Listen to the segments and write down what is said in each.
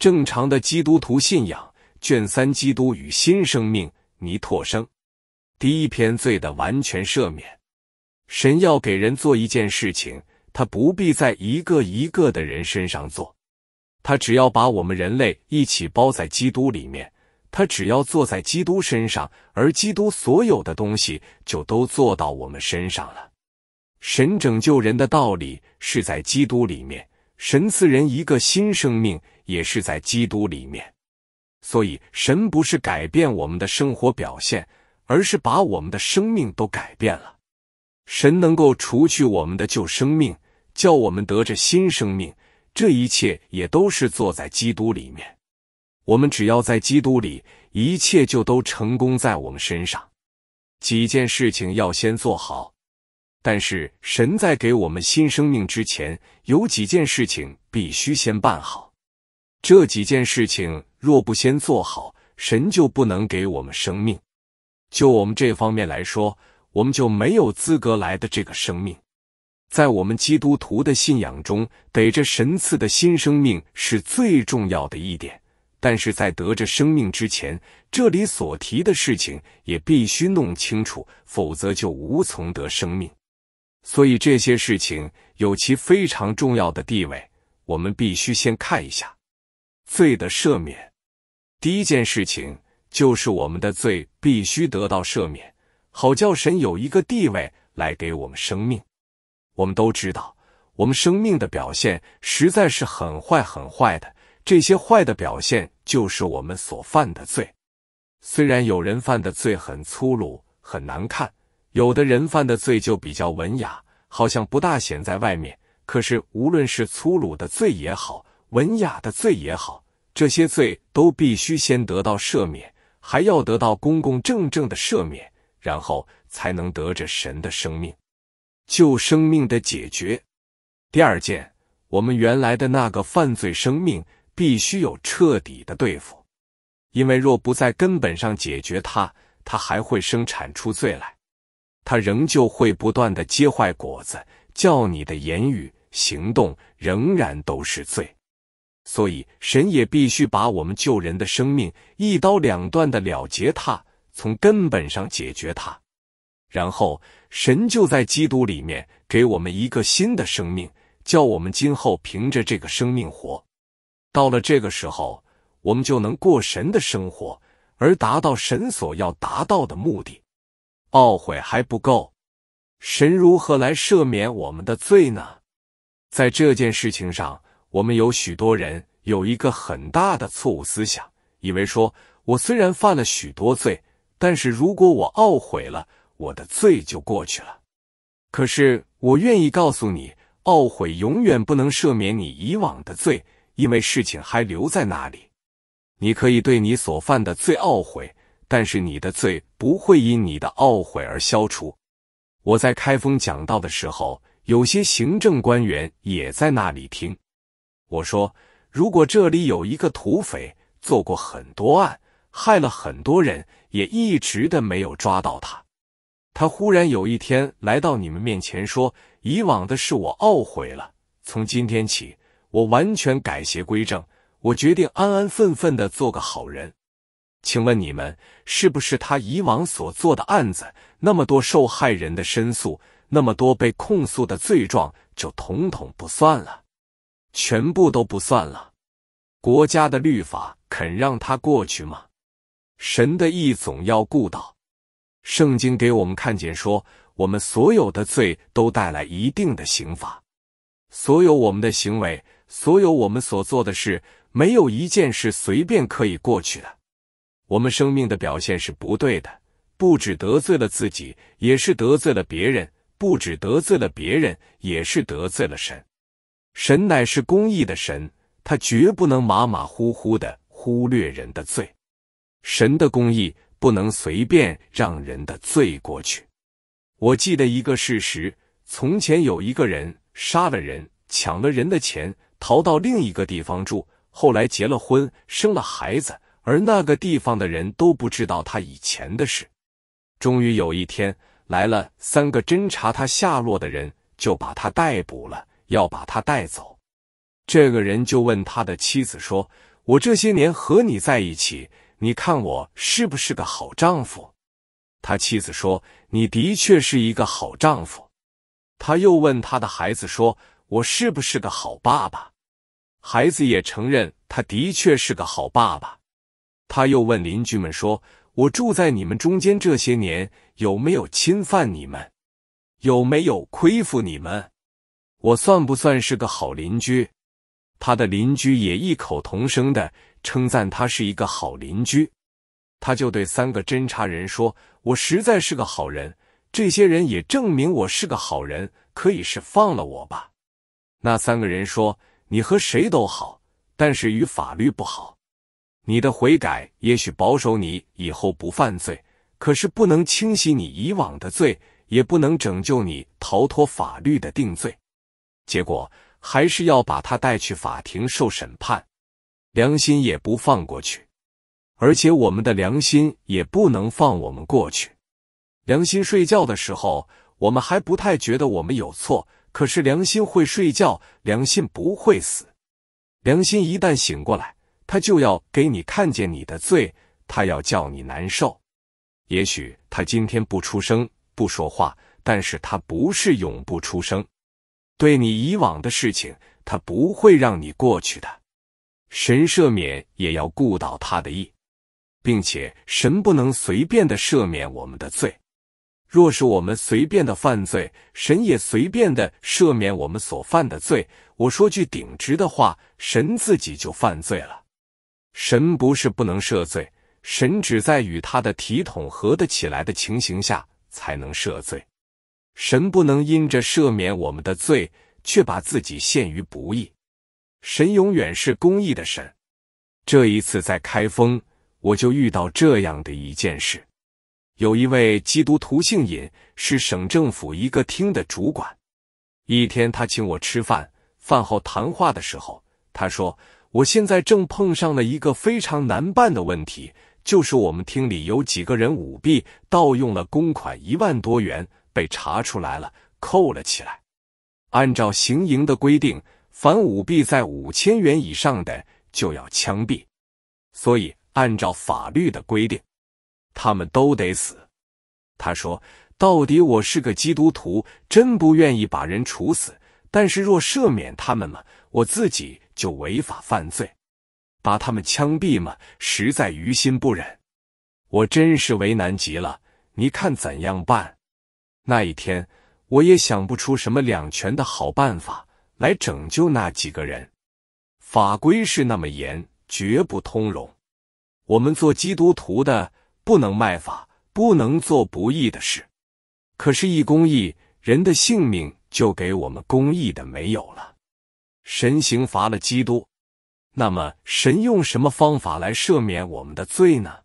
正常的基督徒信仰，卷三：基督与新生命。尼拓生第一篇：罪的完全赦免。神要给人做一件事情，他不必在一个一个的人身上做，他只要把我们人类一起包在基督里面，他只要坐在基督身上，而基督所有的东西就都做到我们身上了。神拯救人的道理是在基督里面，神赐人一个新生命。也是在基督里面，所以神不是改变我们的生活表现，而是把我们的生命都改变了。神能够除去我们的旧生命，叫我们得着新生命，这一切也都是坐在基督里面。我们只要在基督里，一切就都成功在我们身上。几件事情要先做好，但是神在给我们新生命之前，有几件事情必须先办好。这几件事情若不先做好，神就不能给我们生命。就我们这方面来说，我们就没有资格来的这个生命。在我们基督徒的信仰中，得着神赐的新生命是最重要的一点。但是在得着生命之前，这里所提的事情也必须弄清楚，否则就无从得生命。所以这些事情有其非常重要的地位，我们必须先看一下。罪的赦免，第一件事情就是我们的罪必须得到赦免，好叫神有一个地位来给我们生命。我们都知道，我们生命的表现实在是很坏很坏的，这些坏的表现就是我们所犯的罪。虽然有人犯的罪很粗鲁很难看，有的人犯的罪就比较文雅，好像不大显在外面。可是无论是粗鲁的罪也好，文雅的罪也好，这些罪都必须先得到赦免，还要得到公公正正的赦免，然后才能得着神的生命，救生命的解决。第二件，我们原来的那个犯罪生命必须有彻底的对付，因为若不在根本上解决它，它还会生产出罪来，它仍旧会不断的结坏果子，叫你的言语行动仍然都是罪。所以，神也必须把我们救人的生命一刀两断的了结它，从根本上解决它。然后，神就在基督里面给我们一个新的生命，叫我们今后凭着这个生命活。到了这个时候，我们就能过神的生活，而达到神所要达到的目的。懊悔还不够，神如何来赦免我们的罪呢？在这件事情上。我们有许多人有一个很大的错误思想，以为说我虽然犯了许多罪，但是如果我懊悔了，我的罪就过去了。可是我愿意告诉你，懊悔永远不能赦免你以往的罪，因为事情还留在那里。你可以对你所犯的罪懊悔，但是你的罪不会因你的懊悔而消除。我在开封讲道的时候，有些行政官员也在那里听。我说：“如果这里有一个土匪，做过很多案，害了很多人，也一直的没有抓到他，他忽然有一天来到你们面前说：‘以往的事我懊悔了，从今天起，我完全改邪归正，我决定安安分分的做个好人。’请问你们，是不是他以往所做的案子那么多，受害人的申诉那么多，被控诉的罪状就统统不算了？”全部都不算了，国家的律法肯让他过去吗？神的意总要顾到。圣经给我们看见说，我们所有的罪都带来一定的刑罚，所有我们的行为，所有我们所做的事，没有一件事随便可以过去的。我们生命的表现是不对的，不止得罪了自己，也是得罪了别人；不止得罪了别人，也是得罪了神。神乃是公义的神，他绝不能马马虎虎的忽略人的罪。神的公义不能随便让人的罪过去。我记得一个事实：从前有一个人杀了人，抢了人的钱，逃到另一个地方住，后来结了婚，生了孩子，而那个地方的人都不知道他以前的事。终于有一天来了三个侦查他下落的人，就把他逮捕了。要把他带走。这个人就问他的妻子说：“我这些年和你在一起，你看我是不是个好丈夫？”他妻子说：“你的确是一个好丈夫。”他又问他的孩子说：“我是不是个好爸爸？”孩子也承认他的确是个好爸爸。他又问邻居们说：“我住在你们中间这些年，有没有侵犯你们？有没有亏负你们？”我算不算是个好邻居？他的邻居也异口同声的称赞他是一个好邻居。他就对三个侦查人说：“我实在是个好人，这些人也证明我是个好人，可以是放了我吧？”那三个人说：“你和谁都好，但是与法律不好。你的悔改也许保守你以后不犯罪，可是不能清洗你以往的罪，也不能拯救你逃脱法律的定罪。”结果还是要把他带去法庭受审判，良心也不放过去，而且我们的良心也不能放我们过去。良心睡觉的时候，我们还不太觉得我们有错，可是良心会睡觉，良心不会死。良心一旦醒过来，他就要给你看见你的罪，他要叫你难受。也许他今天不出声不说话，但是他不是永不出声。对你以往的事情，他不会让你过去的。神赦免也要顾到他的意，并且神不能随便的赦免我们的罪。若是我们随便的犯罪，神也随便的赦免我们所犯的罪。我说句顶直的话，神自己就犯罪了。神不是不能赦罪，神只在与他的体统合得起来的情形下才能赦罪。神不能因着赦免我们的罪，却把自己陷于不义。神永远是公义的神。这一次在开封，我就遇到这样的一件事：有一位基督徒姓尹，是省政府一个厅的主管。一天，他请我吃饭，饭后谈话的时候，他说：“我现在正碰上了一个非常难办的问题，就是我们厅里有几个人舞弊，盗用了公款一万多元。”被查出来了，扣了起来。按照行营的规定，凡舞弊在五千元以上的，就要枪毙。所以，按照法律的规定，他们都得死。他说：“到底我是个基督徒，真不愿意把人处死。但是，若赦免他们嘛，我自己就违法犯罪；把他们枪毙嘛，实在于心不忍。我真是为难极了，你看怎样办？”那一天，我也想不出什么两全的好办法来拯救那几个人。法规是那么严，绝不通融。我们做基督徒的，不能卖法，不能做不义的事。可是，一公义，人的性命就给我们公义的没有了。神刑罚了基督，那么神用什么方法来赦免我们的罪呢？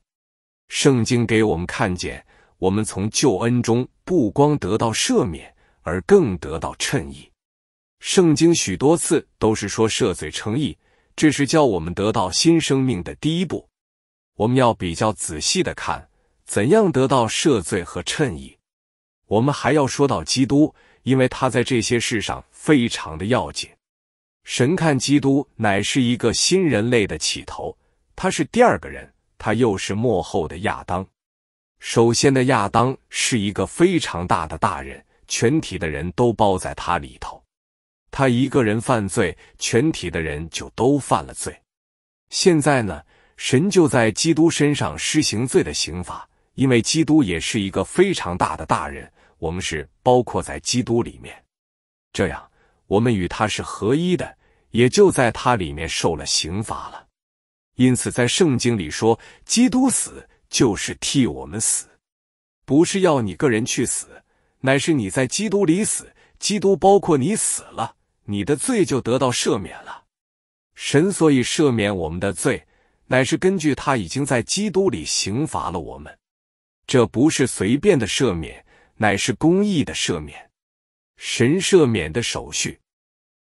圣经给我们看见。我们从救恩中不光得到赦免，而更得到称义。圣经许多次都是说赦罪称义，这是叫我们得到新生命的第一步。我们要比较仔细的看怎样得到赦罪和称义。我们还要说到基督，因为他在这些事上非常的要紧。神看基督乃是一个新人类的起头，他是第二个人，他又是幕后的亚当。首先的亚当是一个非常大的大人，全体的人都包在他里头，他一个人犯罪，全体的人就都犯了罪。现在呢，神就在基督身上施行罪的刑罚，因为基督也是一个非常大的大人，我们是包括在基督里面，这样我们与他是合一的，也就在他里面受了刑罚了。因此，在圣经里说，基督死。就是替我们死，不是要你个人去死，乃是你在基督里死。基督包括你死了，你的罪就得到赦免了。神所以赦免我们的罪，乃是根据他已经在基督里刑罚了我们。这不是随便的赦免，乃是公义的赦免。神赦免的手续。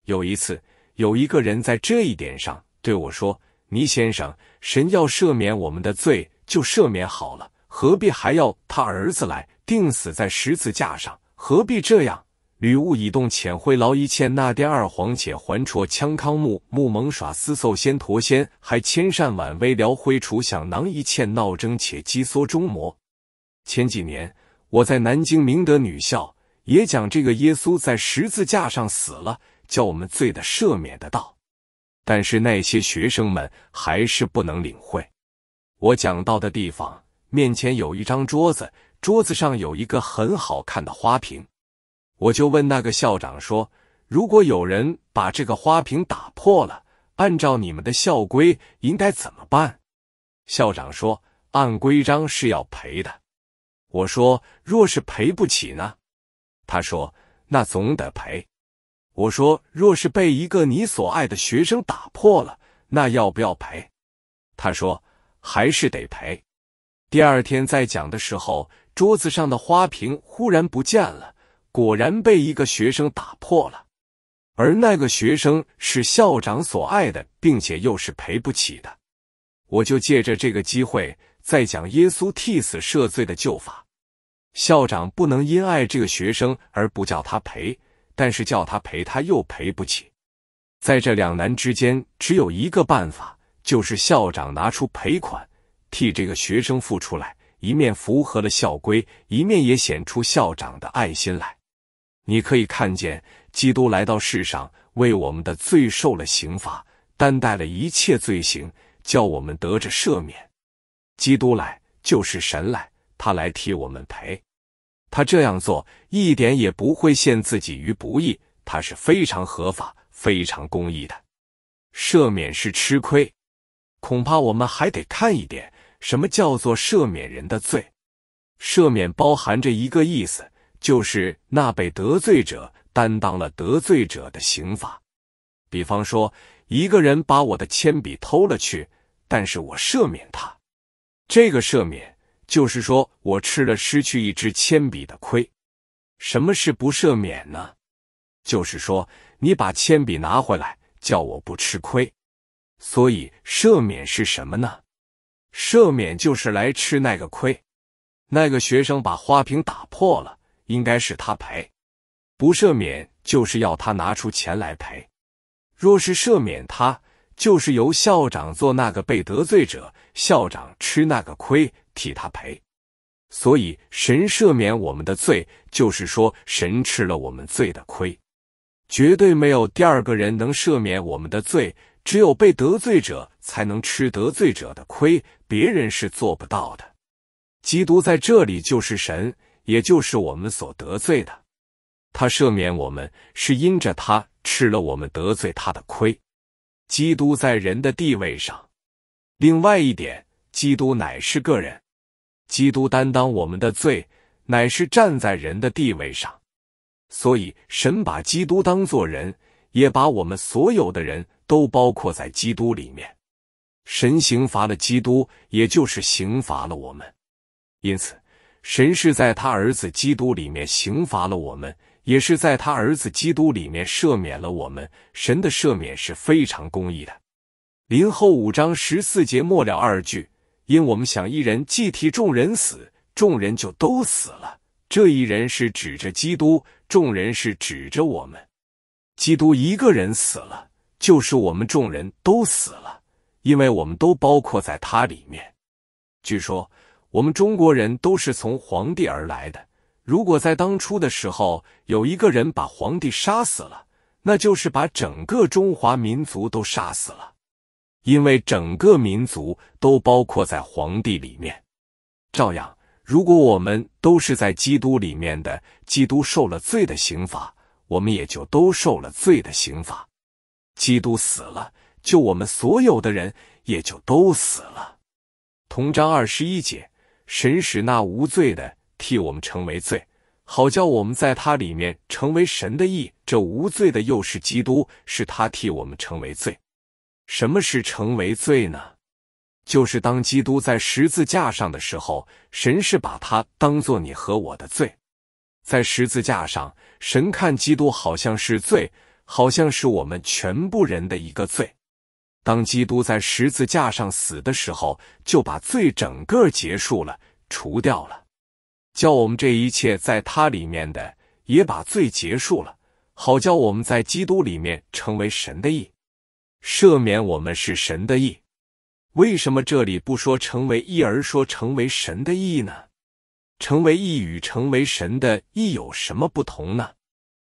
有一次，有一个人在这一点上对我说：“倪先生，神要赦免我们的罪。”就赦免好了，何必还要他儿子来定死在十字架上？何必这样？吕布已动，遣会劳一歉，那第二皇，且还戳枪康木木蒙耍私奏，仙陀仙，还千善晚微聊挥除想囊一切闹争，且击缩中魔。前几年我在南京明德女校也讲这个耶稣在十字架上死了，叫我们罪的赦免的道，但是那些学生们还是不能领会。我讲到的地方，面前有一张桌子，桌子上有一个很好看的花瓶。我就问那个校长说：“如果有人把这个花瓶打破了，按照你们的校规应该怎么办？”校长说：“按规章是要赔的。”我说：“若是赔不起呢？”他说：“那总得赔。”我说：“若是被一个你所爱的学生打破了，那要不要赔？”他说。还是得赔。第二天在讲的时候，桌子上的花瓶忽然不见了，果然被一个学生打破了。而那个学生是校长所爱的，并且又是赔不起的。我就借着这个机会，在讲耶稣替死赦罪的旧法。校长不能因爱这个学生而不叫他赔，但是叫他赔他又赔不起。在这两难之间，只有一个办法。就是校长拿出赔款替这个学生付出来，一面符合了校规，一面也显出校长的爱心来。你可以看见，基督来到世上，为我们的罪受了刑罚，担待了一切罪行，叫我们得着赦免。基督来就是神来，他来替我们赔。他这样做一点也不会陷自己于不义，他是非常合法、非常公义的。赦免是吃亏。恐怕我们还得看一点，什么叫做赦免人的罪？赦免包含着一个意思，就是那被得罪者担当了得罪者的刑罚。比方说，一个人把我的铅笔偷了去，但是我赦免他，这个赦免就是说我吃了失去一支铅笔的亏。什么是不赦免呢？就是说，你把铅笔拿回来，叫我不吃亏。所以，赦免是什么呢？赦免就是来吃那个亏。那个学生把花瓶打破了，应该是他赔。不赦免就是要他拿出钱来赔。若是赦免他，就是由校长做那个被得罪者，校长吃那个亏，替他赔。所以，神赦免我们的罪，就是说神吃了我们罪的亏。绝对没有第二个人能赦免我们的罪。只有被得罪者才能吃得罪者的亏，别人是做不到的。基督在这里就是神，也就是我们所得罪的。他赦免我们，是因着他吃了我们得罪他的亏。基督在人的地位上。另外一点，基督乃是个人。基督担当我们的罪，乃是站在人的地位上。所以，神把基督当作人，也把我们所有的人。都包括在基督里面，神刑罚了基督，也就是刑罚了我们。因此，神是在他儿子基督里面刑罚了我们，也是在他儿子基督里面赦免了我们。神的赦免是非常公义的。林后五章十四节末了二句：因我们想一人既替众人死，众人就都死了。这一人是指着基督，众人是指着我们。基督一个人死了。就是我们众人都死了，因为我们都包括在他里面。据说我们中国人都是从皇帝而来的。如果在当初的时候有一个人把皇帝杀死了，那就是把整个中华民族都杀死了，因为整个民族都包括在皇帝里面。照样，如果我们都是在基督里面的，基督受了罪的刑罚，我们也就都受了罪的刑罚。基督死了，就我们所有的人也就都死了。同章二十一节，神使那无罪的替我们成为罪，好叫我们在他里面成为神的义。这无罪的又是基督，是他替我们成为罪。什么是成为罪呢？就是当基督在十字架上的时候，神是把他当做你和我的罪，在十字架上，神看基督好像是罪。好像是我们全部人的一个罪。当基督在十字架上死的时候，就把罪整个结束了，除掉了，叫我们这一切在他里面的也把罪结束了，好叫我们在基督里面成为神的义，赦免我们是神的义。为什么这里不说成为义而说成为神的义呢？成为义与成为神的义有什么不同呢？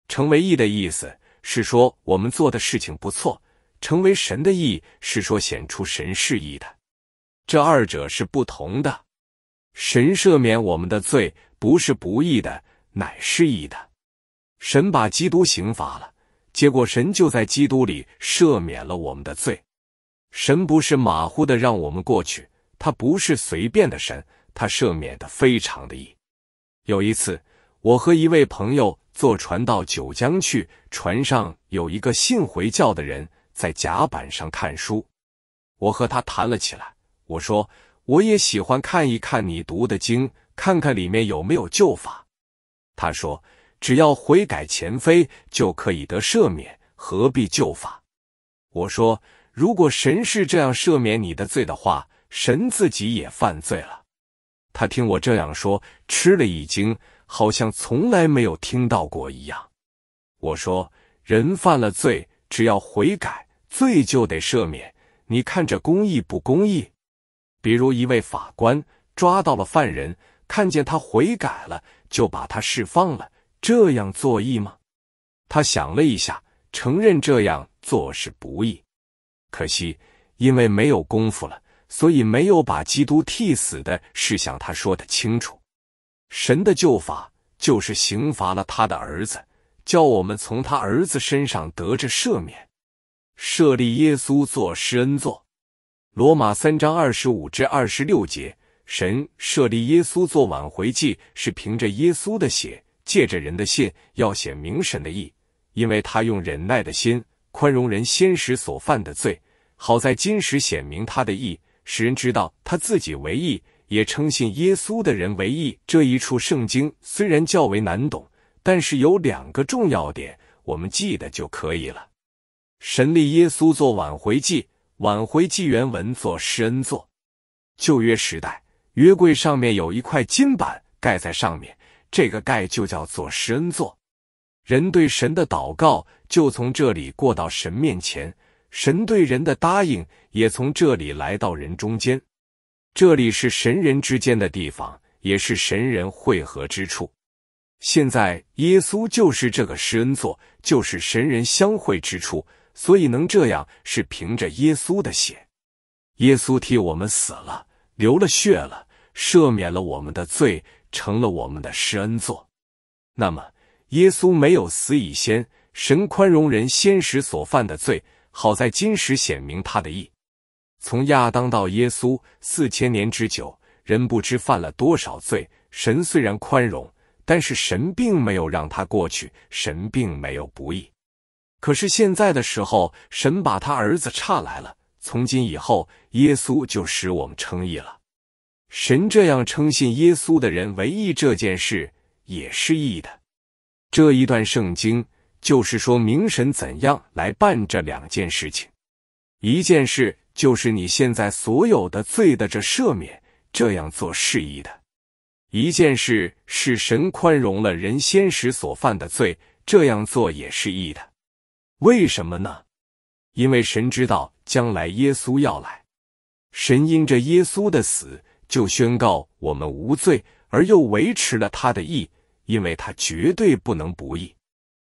成为义的意思。是说我们做的事情不错，成为神的义是说显出神是义的，这二者是不同的。神赦免我们的罪不是不义的，乃是义的。神把基督刑罚了，结果神就在基督里赦免了我们的罪。神不是马虎的让我们过去，他不是随便的神，他赦免的非常的义。有一次，我和一位朋友。坐船到九江去，船上有一个信回教的人，在甲板上看书。我和他谈了起来。我说：“我也喜欢看一看你读的经，看看里面有没有旧法。”他说：“只要悔改前非，就可以得赦免，何必旧法？”我说：“如果神是这样赦免你的罪的话，神自己也犯罪了。”他听我这样说，吃了一惊。好像从来没有听到过一样。我说：“人犯了罪，只要悔改，罪就得赦免。你看这公义不公义？比如一位法官抓到了犯人，看见他悔改了，就把他释放了，这样做义吗？”他想了一下，承认这样做是不义。可惜，因为没有功夫了，所以没有把基督替死的事向他说得清楚。神的救法就是刑罚了他的儿子，叫我们从他儿子身上得着赦免。设立耶稣做施恩座，罗马三章二十五至二十六节，神设立耶稣做挽回祭，是凭着耶稣的血，借着人的信，要显明神的义，因为他用忍耐的心宽容人先时所犯的罪，好在今时显明他的义，使人知道他自己为义。也称信耶稣的人为义。这一处圣经虽然较为难懂，但是有两个重要点，我们记得就可以了。神立耶稣做挽回祭，挽回祭原文做施恩座。旧约时代，约柜上面有一块金板盖在上面，这个盖就叫做施恩座。人对神的祷告就从这里过到神面前，神对人的答应也从这里来到人中间。这里是神人之间的地方，也是神人汇合之处。现在耶稣就是这个施恩座，就是神人相会之处，所以能这样是凭着耶稣的血。耶稣替我们死了，流了血了，赦免了我们的罪，成了我们的施恩座。那么耶稣没有死以先，神宽容人先时所犯的罪，好在今时显明他的意。从亚当到耶稣四千年之久，人不知犯了多少罪。神虽然宽容，但是神并没有让他过去。神并没有不义。可是现在的时候，神把他儿子差来了。从今以后，耶稣就使我们称义了。神这样称信耶稣的人，唯一这件事也是义的。这一段圣经就是说明神怎样来办这两件事情。一件事就是你现在所有的罪的这赦免，这样做是义的；一件事是神宽容了人先时所犯的罪，这样做也是义的。为什么呢？因为神知道将来耶稣要来，神因着耶稣的死就宣告我们无罪，而又维持了他的义，因为他绝对不能不义。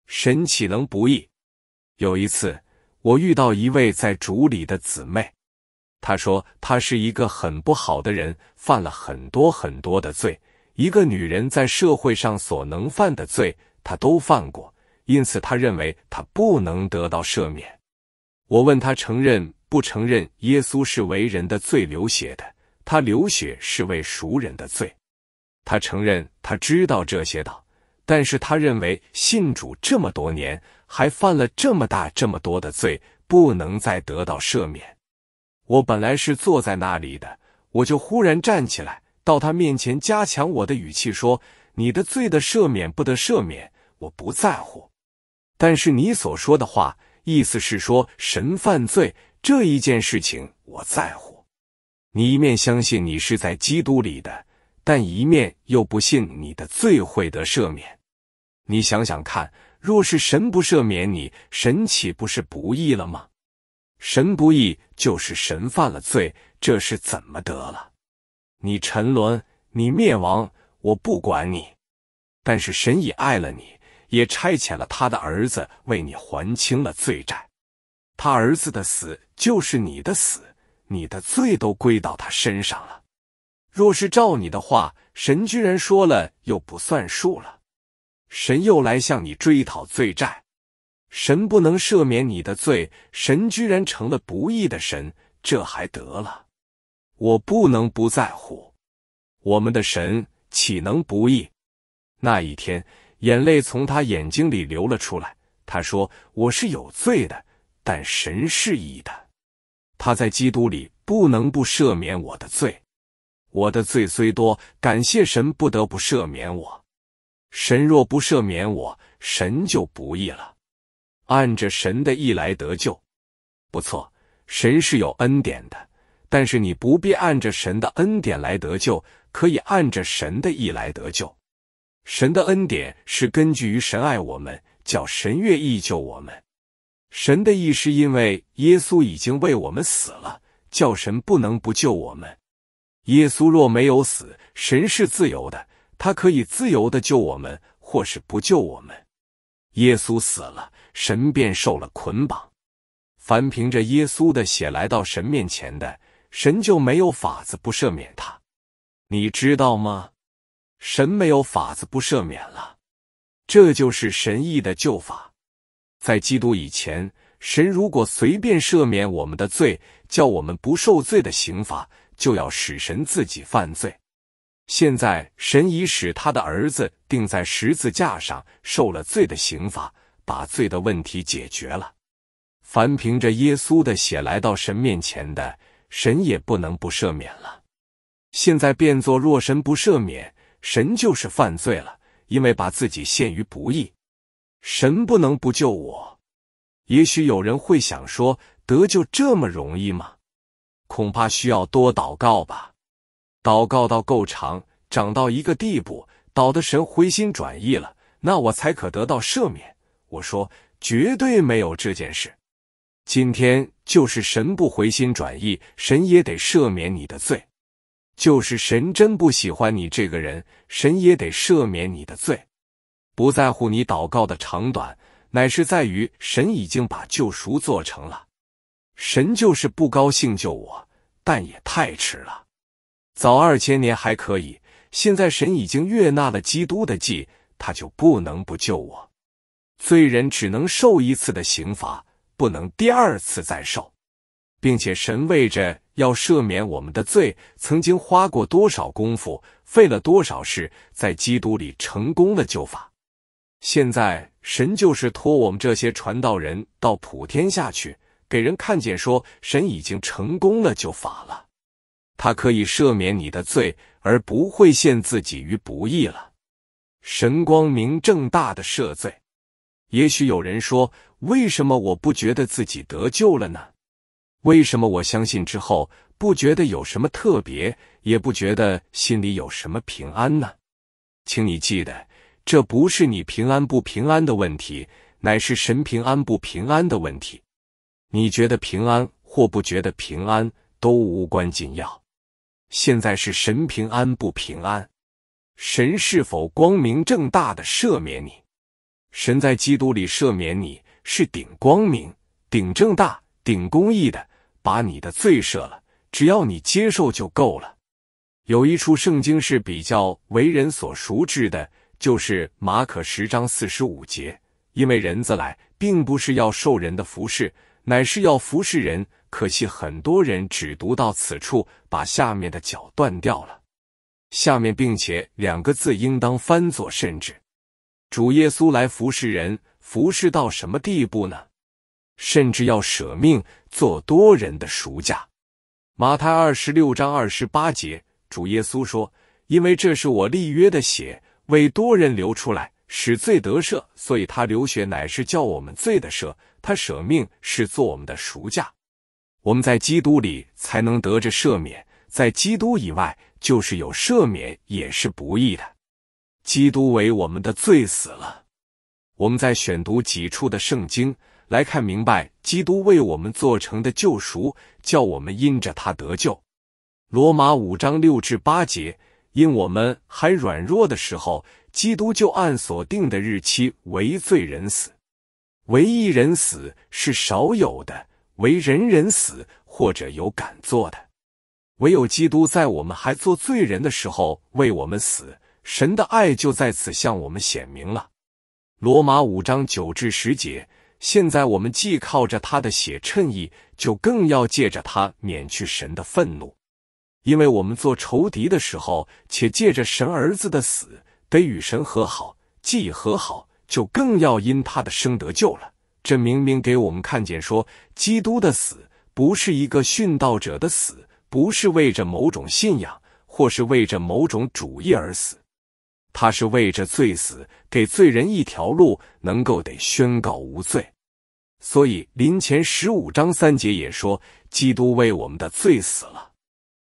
神岂能不义？有一次。我遇到一位在主里的姊妹，她说她是一个很不好的人，犯了很多很多的罪。一个女人在社会上所能犯的罪，她都犯过，因此她认为她不能得到赦免。我问她承认不承认耶稣是为人的罪流血的，她流血是为熟人的罪。她承认她知道这些道。但是他认为信主这么多年还犯了这么大这么多的罪，不能再得到赦免。我本来是坐在那里的，我就忽然站起来，到他面前加强我的语气说：“你的罪的赦免不得赦免，我不在乎。但是你所说的话，意思是说神犯罪这一件事情，我在乎。你一面相信你是在基督里的，但一面又不信你的罪会得赦免。”你想想看，若是神不赦免你，神岂不是不义了吗？神不义就是神犯了罪，这是怎么得了？你沉沦，你灭亡，我不管你。但是神已爱了你，也差遣了他的儿子为你还清了罪债。他儿子的死就是你的死，你的罪都归到他身上了。若是照你的话，神居然说了又不算数了。神又来向你追讨罪债，神不能赦免你的罪，神居然成了不义的神，这还得了？我不能不在乎，我们的神岂能不义？那一天，眼泪从他眼睛里流了出来。他说：“我是有罪的，但神是义的，他在基督里不能不赦免我的罪。我的罪虽多，感谢神，不得不赦免我。”神若不赦免我，神就不义了。按着神的义来得救，不错，神是有恩典的。但是你不必按着神的恩典来得救，可以按着神的义来得救。神的恩典是根据于神爱我们，叫神愿意救我们。神的意是因为耶稣已经为我们死了，叫神不能不救我们。耶稣若没有死，神是自由的。他可以自由的救我们，或是不救我们。耶稣死了，神便受了捆绑。凡凭着耶稣的血来到神面前的，神就没有法子不赦免他。你知道吗？神没有法子不赦免了。这就是神意的救法。在基督以前，神如果随便赦免我们的罪，叫我们不受罪的刑罚，就要使神自己犯罪。现在神已使他的儿子钉在十字架上受了罪的刑罚，把罪的问题解决了。凡凭着耶稣的血来到神面前的，神也不能不赦免了。现在变作若神不赦免，神就是犯罪了，因为把自己陷于不义。神不能不救我。也许有人会想说，得救这么容易吗？恐怕需要多祷告吧。祷告到够长，长到一个地步，祷得神回心转意了，那我才可得到赦免。我说，绝对没有这件事。今天就是神不回心转意，神也得赦免你的罪；就是神真不喜欢你这个人，神也得赦免你的罪。不在乎你祷告的长短，乃是在于神已经把救赎做成了。神就是不高兴救我，但也太迟了。早二千年还可以，现在神已经悦纳了基督的祭，他就不能不救我。罪人只能受一次的刑罚，不能第二次再受，并且神为着要赦免我们的罪，曾经花过多少功夫，费了多少事，在基督里成功的救法。现在神就是托我们这些传道人到普天下去，给人看见说，神已经成功了救法了。他可以赦免你的罪，而不会陷自己于不义了。神光明正大的赦罪。也许有人说：“为什么我不觉得自己得救了呢？为什么我相信之后不觉得有什么特别，也不觉得心里有什么平安呢？”请你记得，这不是你平安不平安的问题，乃是神平安不平安的问题。你觉得平安或不觉得平安，都无关紧要。现在是神平安不平安？神是否光明正大的赦免你？神在基督里赦免你是顶光明、顶正大、顶公义的，把你的罪赦了，只要你接受就够了。有一处圣经是比较为人所熟知的，就是马可十章四十五节，因为人子来，并不是要受人的服侍，乃是要服侍人。可惜很多人只读到此处，把下面的脚断掉了。下面并且两个字应当翻作甚至。主耶稣来服侍人，服侍到什么地步呢？甚至要舍命做多人的赎价。马太二十六章二十八节，主耶稣说：“因为这是我立约的血，为多人流出来，使罪得赦。所以他流血乃是叫我们罪的赦，他舍命是做我们的赎价。”我们在基督里才能得着赦免，在基督以外，就是有赦免也是不易的。基督为我们的罪死了。我们在选读几处的圣经来看明白，基督为我们做成的救赎，叫我们因着他得救。罗马五章六至八节，因我们还软弱的时候，基督就按所定的日期为罪人死。唯一人死是少有的。为人人死，或者有敢做的，唯有基督在我们还做罪人的时候为我们死，神的爱就在此向我们显明了。罗马五章九至十节。现在我们既靠着他的血衬义，就更要借着他免去神的愤怒，因为我们做仇敌的时候，且借着神儿子的死得与神和好；既和好，就更要因他的生得救了。这明明给我们看见，说基督的死不是一个殉道者的死，不是为着某种信仰或是为着某种主义而死，他是为着罪死，给罪人一条路，能够得宣告无罪。所以临前十五章三节也说，基督为我们的罪死了。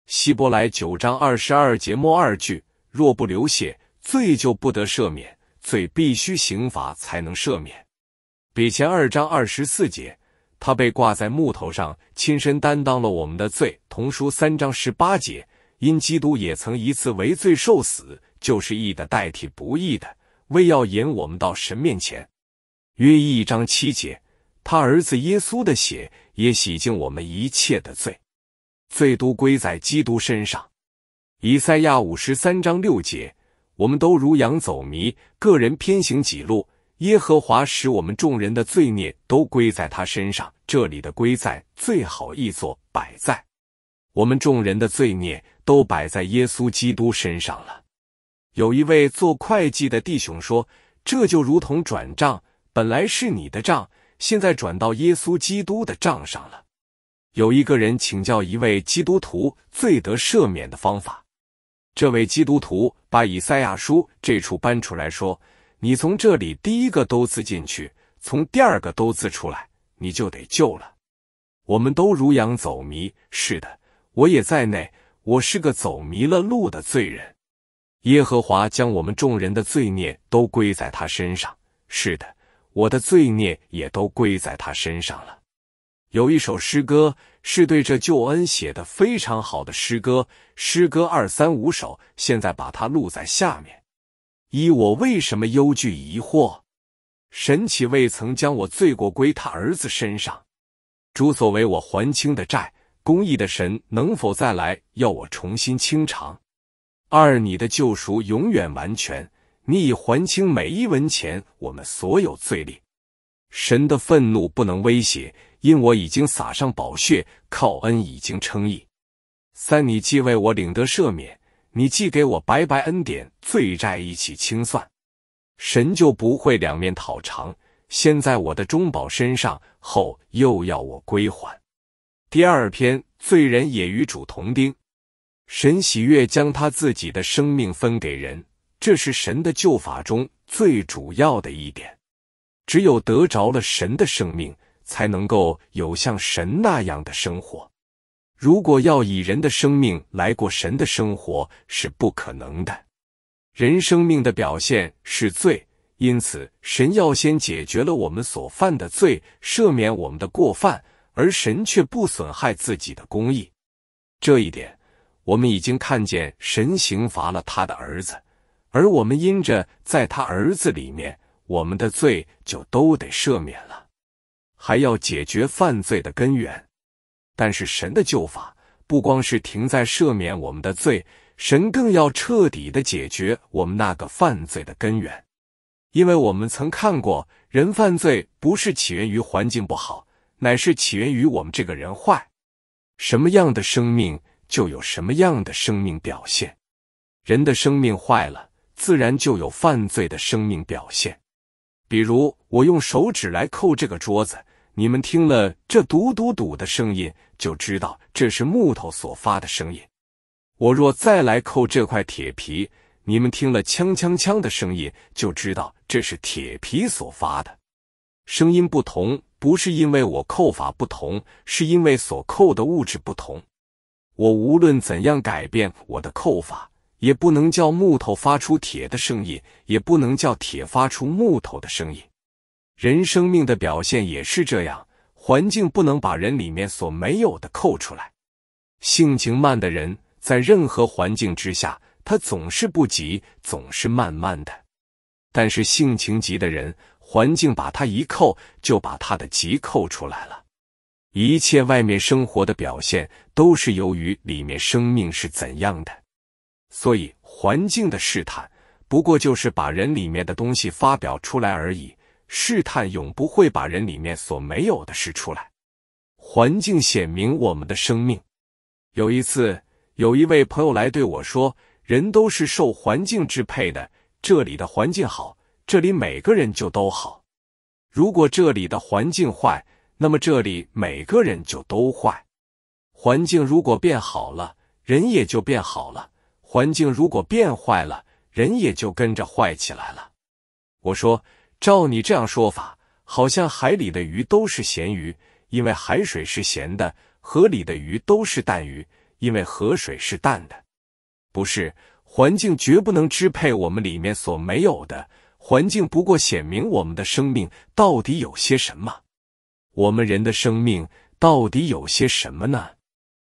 希伯来九章二十二节末二句：若不流血，罪就不得赦免，罪必须刑罚才能赦免。比前二章二十四节，他被挂在木头上，亲身担当了我们的罪。同书三章十八节，因基督也曾一次为罪受死，就是义的代替不义的，为要引我们到神面前。约一章七节，他儿子耶稣的血也洗净我们一切的罪，罪都归在基督身上。以赛亚五十三章六节，我们都如羊走迷，个人偏行己路。耶和华使我们众人的罪孽都归在他身上。这里的“归在”最好译作“摆在”，我们众人的罪孽都摆在耶稣基督身上了。有一位做会计的弟兄说：“这就如同转账，本来是你的账，现在转到耶稣基督的账上了。”有一个人请教一位基督徒最得赦免的方法，这位基督徒把以赛亚书这处搬出来说。你从这里第一个兜字进去，从第二个兜字出来，你就得救了。我们都如羊走迷，是的，我也在内。我是个走迷了路的罪人。耶和华将我们众人的罪孽都归在他身上，是的，我的罪孽也都归在他身上了。有一首诗歌是对这救恩写的非常好的诗歌，诗歌二三五首，现在把它录在下面。一我为什么忧惧疑惑？神岂未曾将我罪过归他儿子身上？主所为我还清的债，公义的神能否再来要我重新清偿？二你的救赎永远完全，你已还清每一文钱我们所有罪孽，神的愤怒不能威胁，因我已经撒上宝血，靠恩已经称义。三你既为我领得赦免。你既给我白白恩典，罪债一起清算，神就不会两面讨偿，先在我的中保身上，后又要我归还。第二篇，罪人也与主同钉。神喜悦将他自己的生命分给人，这是神的救法中最主要的一点。只有得着了神的生命，才能够有像神那样的生活。如果要以人的生命来过神的生活是不可能的，人生命的表现是罪，因此神要先解决了我们所犯的罪，赦免我们的过犯，而神却不损害自己的公义。这一点我们已经看见神刑罚了他的儿子，而我们因着在他儿子里面，我们的罪就都得赦免了，还要解决犯罪的根源。但是神的救法不光是停在赦免我们的罪，神更要彻底的解决我们那个犯罪的根源，因为我们曾看过，人犯罪不是起源于环境不好，乃是起源于我们这个人坏。什么样的生命就有什么样的生命表现，人的生命坏了，自然就有犯罪的生命表现。比如我用手指来扣这个桌子。你们听了这堵堵堵”的声音，就知道这是木头所发的声音。我若再来扣这块铁皮，你们听了锵锵锵”的声音，就知道这是铁皮所发的声音。不同，不是因为我扣法不同，是因为所扣的物质不同。我无论怎样改变我的扣法，也不能叫木头发出铁的声音，也不能叫铁发出木头的声音。人生命的表现也是这样，环境不能把人里面所没有的扣出来。性情慢的人，在任何环境之下，他总是不急，总是慢慢的；但是性情急的人，环境把他一扣，就把他的急扣出来了。一切外面生活的表现，都是由于里面生命是怎样的。所以，环境的试探，不过就是把人里面的东西发表出来而已。试探永不会把人里面所没有的事出来。环境显明我们的生命。有一次，有一位朋友来对我说：“人都是受环境支配的。这里的环境好，这里每个人就都好；如果这里的环境坏，那么这里每个人就都坏。环境如果变好了，人也就变好了；环境如果变坏了，人也就跟着坏起来了。”我说。照你这样说法，好像海里的鱼都是咸鱼，因为海水是咸的；河里的鱼都是淡鱼，因为河水是淡的。不是，环境绝不能支配我们里面所没有的，环境不过显明我们的生命到底有些什么。我们人的生命到底有些什么呢？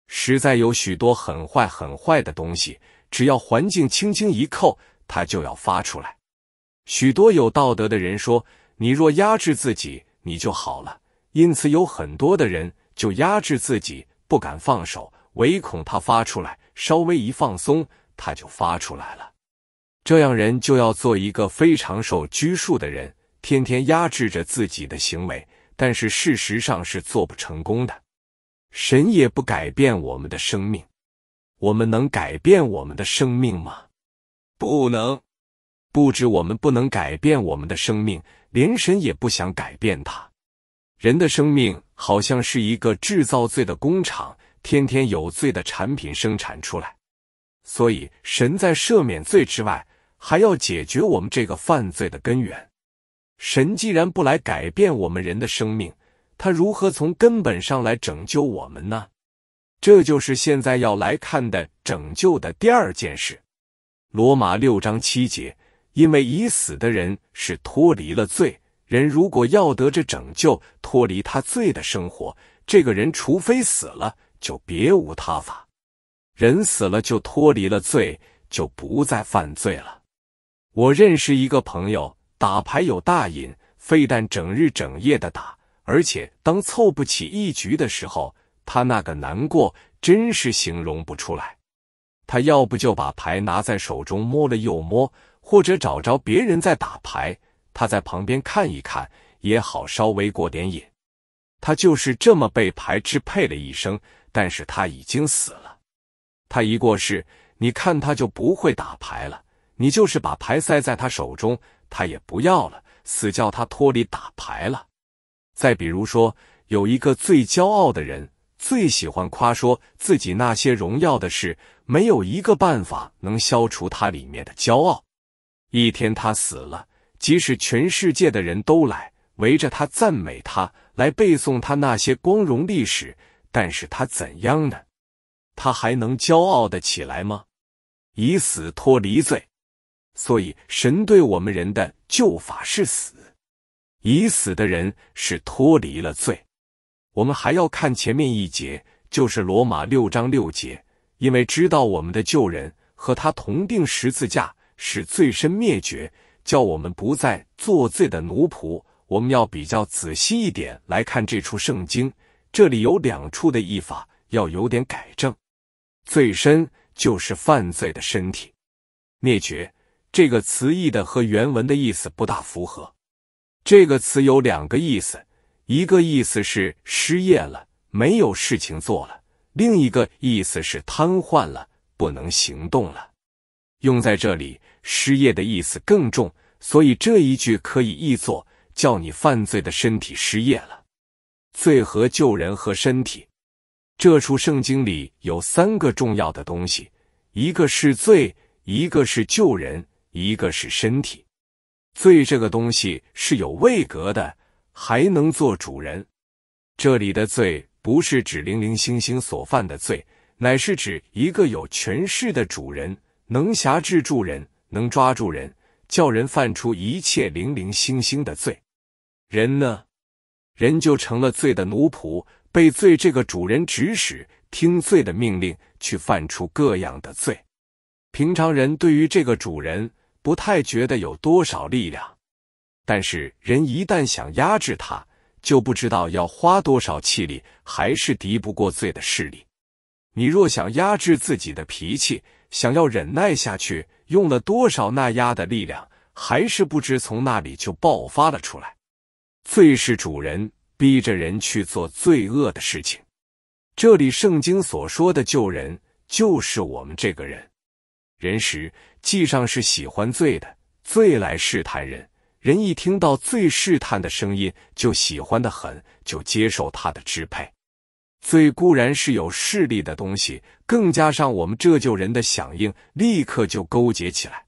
实在有许多很坏很坏的东西，只要环境轻轻一扣，它就要发出来。许多有道德的人说：“你若压制自己，你就好了。”因此，有很多的人就压制自己，不敢放手，唯恐他发出来。稍微一放松，他就发出来了。这样人就要做一个非常受拘束的人，天天压制着自己的行为。但是事实上是做不成功的。神也不改变我们的生命，我们能改变我们的生命吗？不能。不止我们不能改变我们的生命，连神也不想改变它。人的生命好像是一个制造罪的工厂，天天有罪的产品生产出来。所以，神在赦免罪之外，还要解决我们这个犯罪的根源。神既然不来改变我们人的生命，他如何从根本上来拯救我们呢？这就是现在要来看的拯救的第二件事，《罗马》六章七节。因为已死的人是脱离了罪，人如果要得着拯救，脱离他罪的生活，这个人除非死了，就别无他法。人死了就脱离了罪，就不再犯罪了。我认识一个朋友，打牌有大瘾，非但整日整夜的打，而且当凑不起一局的时候，他那个难过真是形容不出来。他要不就把牌拿在手中摸了又摸。或者找着别人在打牌，他在旁边看一看也好，稍微过点瘾。他就是这么被牌支配了一生，但是他已经死了。他一过世，你看他就不会打牌了。你就是把牌塞在他手中，他也不要了，死叫他脱离打牌了。再比如说，有一个最骄傲的人，最喜欢夸说自己那些荣耀的事，没有一个办法能消除他里面的骄傲。一天，他死了。即使全世界的人都来围着他赞美他，来背诵他那些光荣历史，但是他怎样呢？他还能骄傲的起来吗？以死，脱离罪。所以，神对我们人的救法是死。已死的人是脱离了罪。我们还要看前面一节，就是罗马六章六节，因为知道我们的旧人和他同定十字架。使罪身灭绝，叫我们不再作罪的奴仆。我们要比较仔细一点来看这处圣经，这里有两处的译法要有点改正。罪身就是犯罪的身体，灭绝这个词义的和原文的意思不大符合。这个词有两个意思，一个意思是失业了，没有事情做了；另一个意思是瘫痪了，不能行动了。用在这里，失业的意思更重，所以这一句可以译作“叫你犯罪的身体失业了”。罪和救人和身体，这处圣经里有三个重要的东西：一个是罪，一个是救人，一个是身体。罪这个东西是有位格的，还能做主人。这里的罪不是指零零星星所犯的罪，乃是指一个有权势的主人。能辖制住人，能抓住人，叫人犯出一切零零星星的罪。人呢，人就成了罪的奴仆，被罪这个主人指使，听罪的命令去犯出各样的罪。平常人对于这个主人不太觉得有多少力量，但是人一旦想压制他，就不知道要花多少气力，还是敌不过罪的势力。你若想压制自己的脾气，想要忍耐下去，用了多少那压的力量，还是不知从那里就爆发了出来。罪是主人逼着人去做罪恶的事情。这里圣经所说的救人，就是我们这个人。人实际上是喜欢罪的，罪来试探人，人一听到罪试探的声音，就喜欢的很，就接受他的支配。罪固然是有势力的东西，更加上我们这救人的响应，立刻就勾结起来。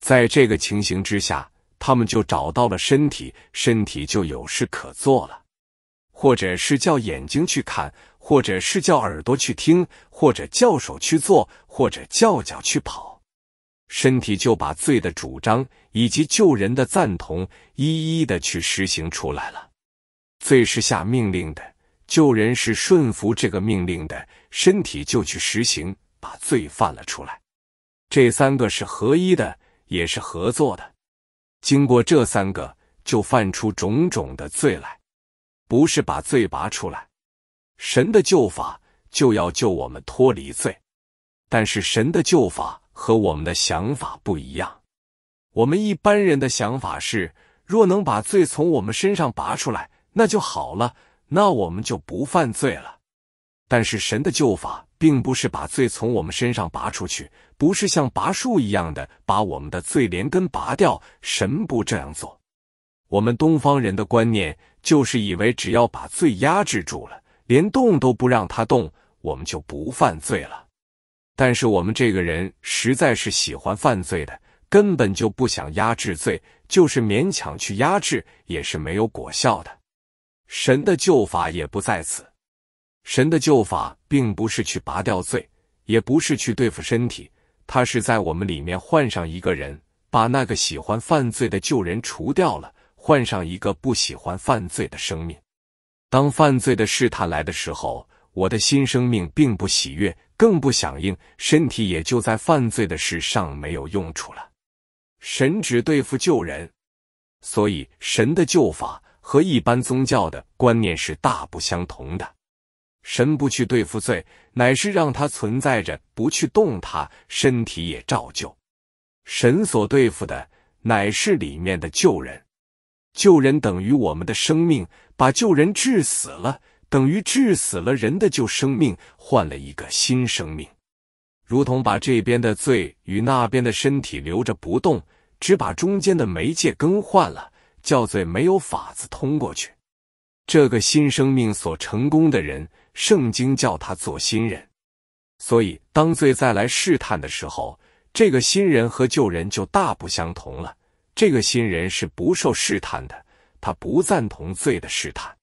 在这个情形之下，他们就找到了身体，身体就有事可做了，或者是叫眼睛去看，或者是叫耳朵去听，或者叫手去做，或者叫脚去跑。身体就把罪的主张以及救人的赞同一一的去实行出来了。罪是下命令的。救人是顺服这个命令的身体，就去实行，把罪犯了出来。这三个是合一的，也是合作的。经过这三个，就犯出种种的罪来，不是把罪拔出来。神的救法就要救我们脱离罪，但是神的救法和我们的想法不一样。我们一般人的想法是，若能把罪从我们身上拔出来，那就好了。那我们就不犯罪了。但是神的救法并不是把罪从我们身上拔出去，不是像拔树一样的把我们的罪连根拔掉。神不这样做。我们东方人的观念就是以为只要把罪压制住了，连动都不让他动，我们就不犯罪了。但是我们这个人实在是喜欢犯罪的，根本就不想压制罪，就是勉强去压制，也是没有果效的。神的救法也不在此，神的救法并不是去拔掉罪，也不是去对付身体，他是在我们里面换上一个人，把那个喜欢犯罪的旧人除掉了，换上一个不喜欢犯罪的生命。当犯罪的试探来的时候，我的新生命并不喜悦，更不响应，身体也就在犯罪的事上没有用处了。神只对付旧人，所以神的救法。和一般宗教的观念是大不相同的。神不去对付罪，乃是让它存在着，不去动它，身体也照旧。神所对付的，乃是里面的旧人。旧人等于我们的生命，把旧人治死了，等于治死了人的旧生命，换了一个新生命。如同把这边的罪与那边的身体留着不动，只把中间的媒介更换了。叫罪没有法子通过去，这个新生命所成功的人，圣经叫他做新人。所以，当罪再来试探的时候，这个新人和旧人就大不相同了。这个新人是不受试探的，他不赞同罪的试探，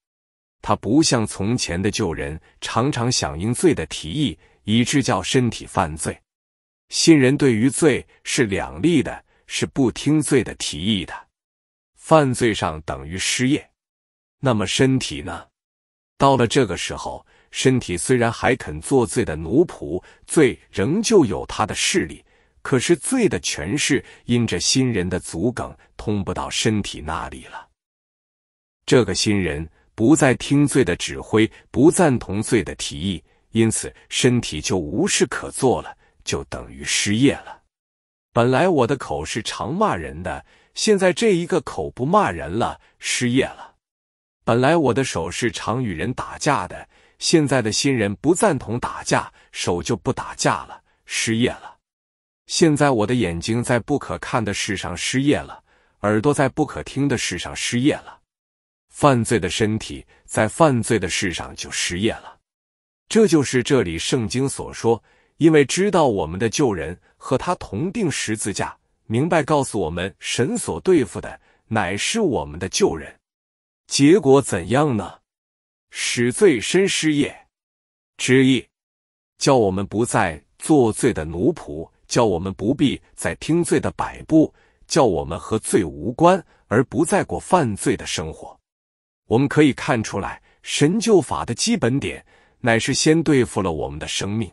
他不像从前的旧人常常响应罪的提议，以致叫身体犯罪。新人对于罪是两立的，是不听罪的提议的。犯罪上等于失业，那么身体呢？到了这个时候，身体虽然还肯做罪的奴仆，罪仍旧有他的势力，可是罪的权势因着新人的足梗，通不到身体那里了。这个新人不再听罪的指挥，不赞同罪的提议，因此身体就无事可做了，就等于失业了。本来我的口是常骂人的。现在这一个口不骂人了，失业了。本来我的手是常与人打架的，现在的新人不赞同打架，手就不打架了，失业了。现在我的眼睛在不可看的事上失业了，耳朵在不可听的事上失业了，犯罪的身体在犯罪的事上就失业了。这就是这里圣经所说，因为知道我们的旧人和他同定十字架。明白告诉我们，神所对付的乃是我们的旧人。结果怎样呢？使罪身失业之意，叫我们不再作罪的奴仆，叫我们不必再听罪的摆布，叫我们和罪无关，而不再过犯罪的生活。我们可以看出来，神救法的基本点乃是先对付了我们的生命，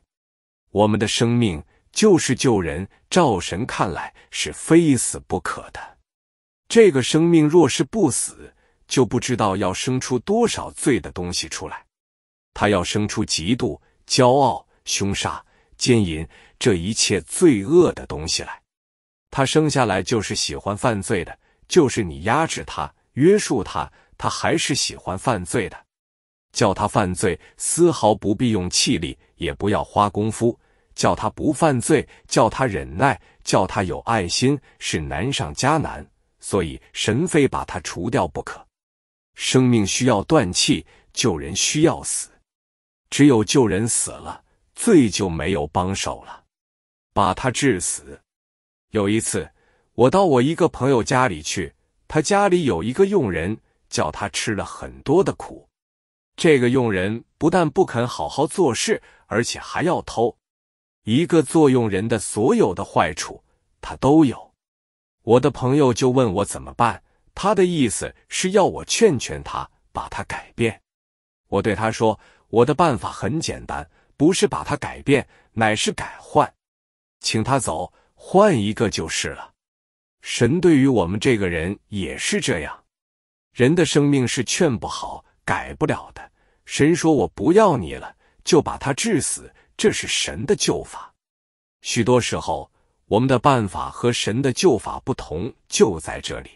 我们的生命。就是救人，赵神看来是非死不可的。这个生命若是不死，就不知道要生出多少罪的东西出来。他要生出嫉妒、骄傲、凶杀、奸淫，这一切罪恶的东西来。他生下来就是喜欢犯罪的，就是你压制他、约束他，他还是喜欢犯罪的。叫他犯罪，丝毫不必用气力，也不要花功夫。叫他不犯罪，叫他忍耐，叫他有爱心，是难上加难。所以神非把他除掉不可。生命需要断气，救人需要死，只有救人死了，罪就没有帮手了。把他治死。有一次，我到我一个朋友家里去，他家里有一个佣人，叫他吃了很多的苦。这个佣人不但不肯好好做事，而且还要偷。一个作用人的所有的坏处，他都有。我的朋友就问我怎么办，他的意思是要我劝劝他，把他改变。我对他说，我的办法很简单，不是把他改变，乃是改换，请他走，换一个就是了。神对于我们这个人也是这样，人的生命是劝不好、改不了的。神说我不要你了，就把他治死。这是神的救法，许多时候我们的办法和神的救法不同，就在这里。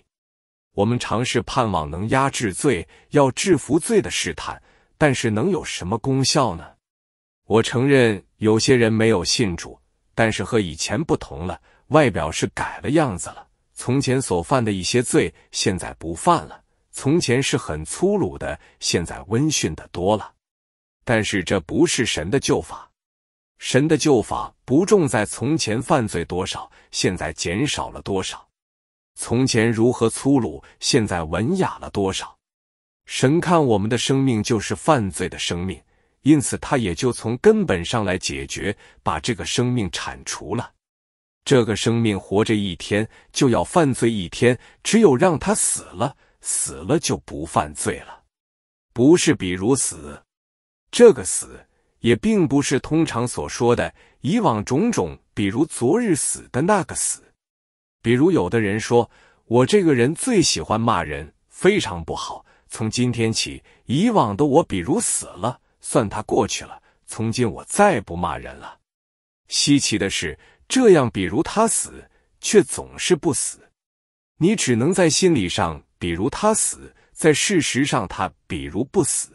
我们尝试盼望能压制罪，要制服罪的试探，但是能有什么功效呢？我承认有些人没有信主，但是和以前不同了，外表是改了样子了。从前所犯的一些罪，现在不犯了；从前是很粗鲁的，现在温驯的多了。但是这不是神的救法。神的旧法不重在从前犯罪多少，现在减少了多少；从前如何粗鲁，现在文雅了多少。神看我们的生命就是犯罪的生命，因此他也就从根本上来解决，把这个生命铲除了。这个生命活着一天就要犯罪一天，只有让他死了，死了就不犯罪了。不是，比如死，这个死。也并不是通常所说的以往种种，比如昨日死的那个死，比如有的人说，我这个人最喜欢骂人，非常不好。从今天起，以往的我，比如死了，算他过去了。从今我再不骂人了。稀奇的是，这样比如他死，却总是不死。你只能在心理上，比如他死，在事实上他比如不死。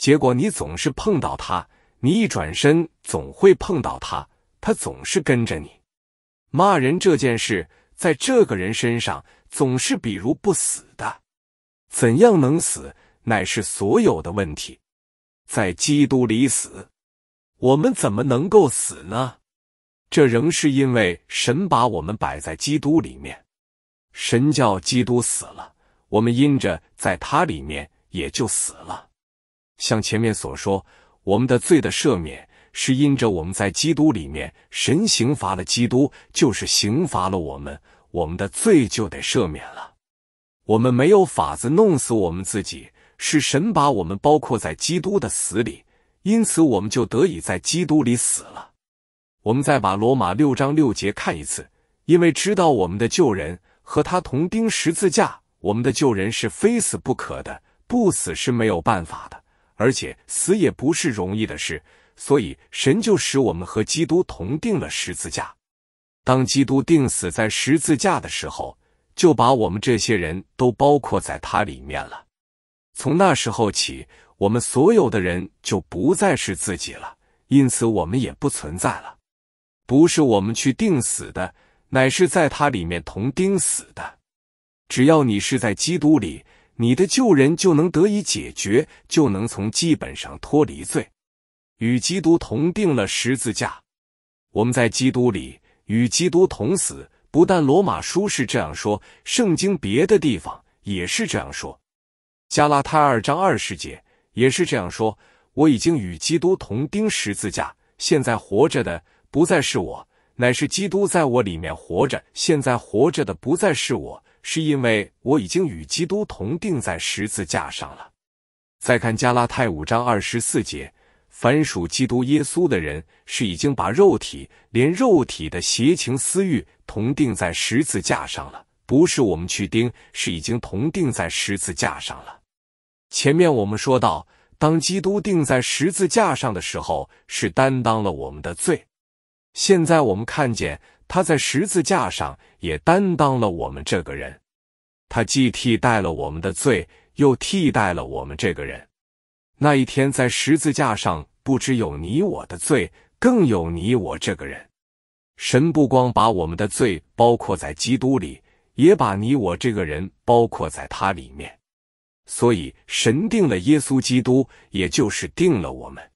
结果你总是碰到他，你一转身总会碰到他，他总是跟着你。骂人这件事，在这个人身上总是比如不死的，怎样能死，乃是所有的问题。在基督里死，我们怎么能够死呢？这仍是因为神把我们摆在基督里面，神叫基督死了，我们因着在他里面也就死了。像前面所说，我们的罪的赦免是因着我们在基督里面，神刑罚了基督，就是刑罚了我们，我们的罪就得赦免了。我们没有法子弄死我们自己，是神把我们包括在基督的死里，因此我们就得以在基督里死了。我们再把罗马六章六节看一次，因为知道我们的旧人和他同钉十字架，我们的旧人是非死不可的，不死是没有办法的。而且死也不是容易的事，所以神就使我们和基督同定了十字架。当基督定死在十字架的时候，就把我们这些人都包括在它里面了。从那时候起，我们所有的人就不再是自己了，因此我们也不存在了。不是我们去定死的，乃是在它里面同钉死的。只要你是在基督里。你的救人就能得以解决，就能从基本上脱离罪，与基督同定了十字架。我们在基督里与基督同死，不但罗马书是这样说，圣经别的地方也是这样说。加拉太二章二十节也是这样说：“我已经与基督同钉十字架，现在活着的不再是我，乃是基督在我里面活着。现在活着的不再是我。”是因为我已经与基督同定在十字架上了。再看加拉太五章二十四节，凡属基督耶稣的人，是已经把肉体连肉体的邪情私欲同定在十字架上了。不是我们去钉，是已经同定在十字架上了。前面我们说到，当基督钉在十字架上的时候，是担当了我们的罪。现在我们看见。他在十字架上也担当了我们这个人，他既替代了我们的罪，又替代了我们这个人。那一天在十字架上，不只有你我的罪，更有你我这个人。神不光把我们的罪包括在基督里，也把你我这个人包括在他里面。所以，神定了耶稣基督，也就是定了我们。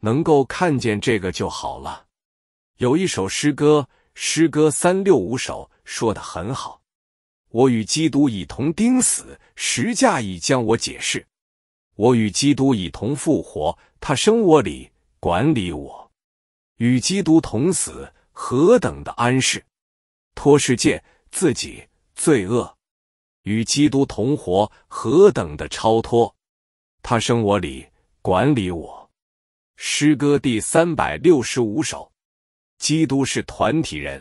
能够看见这个就好了。有一首诗歌。诗歌三六五首说的很好。我与基督已同钉死，十架已将我解释。我与基督已同复活，他生我里管理我。与基督同死，何等的安适！脱世界，自己罪恶。与基督同活，何等的超脱！他生我里管理我。诗歌第三百六十五首。基督是团体人，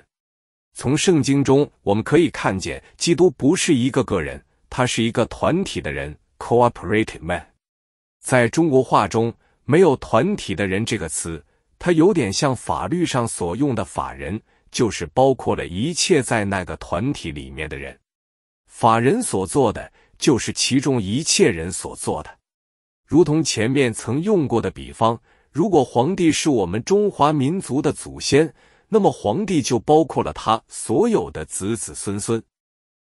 从圣经中我们可以看见，基督不是一个个人，他是一个团体的人 （cooperative man）。在中国话中，没有“团体的人”这个词，它有点像法律上所用的法人，就是包括了一切在那个团体里面的人。法人所做的，就是其中一切人所做的，如同前面曾用过的比方。如果皇帝是我们中华民族的祖先，那么皇帝就包括了他所有的子子孙孙。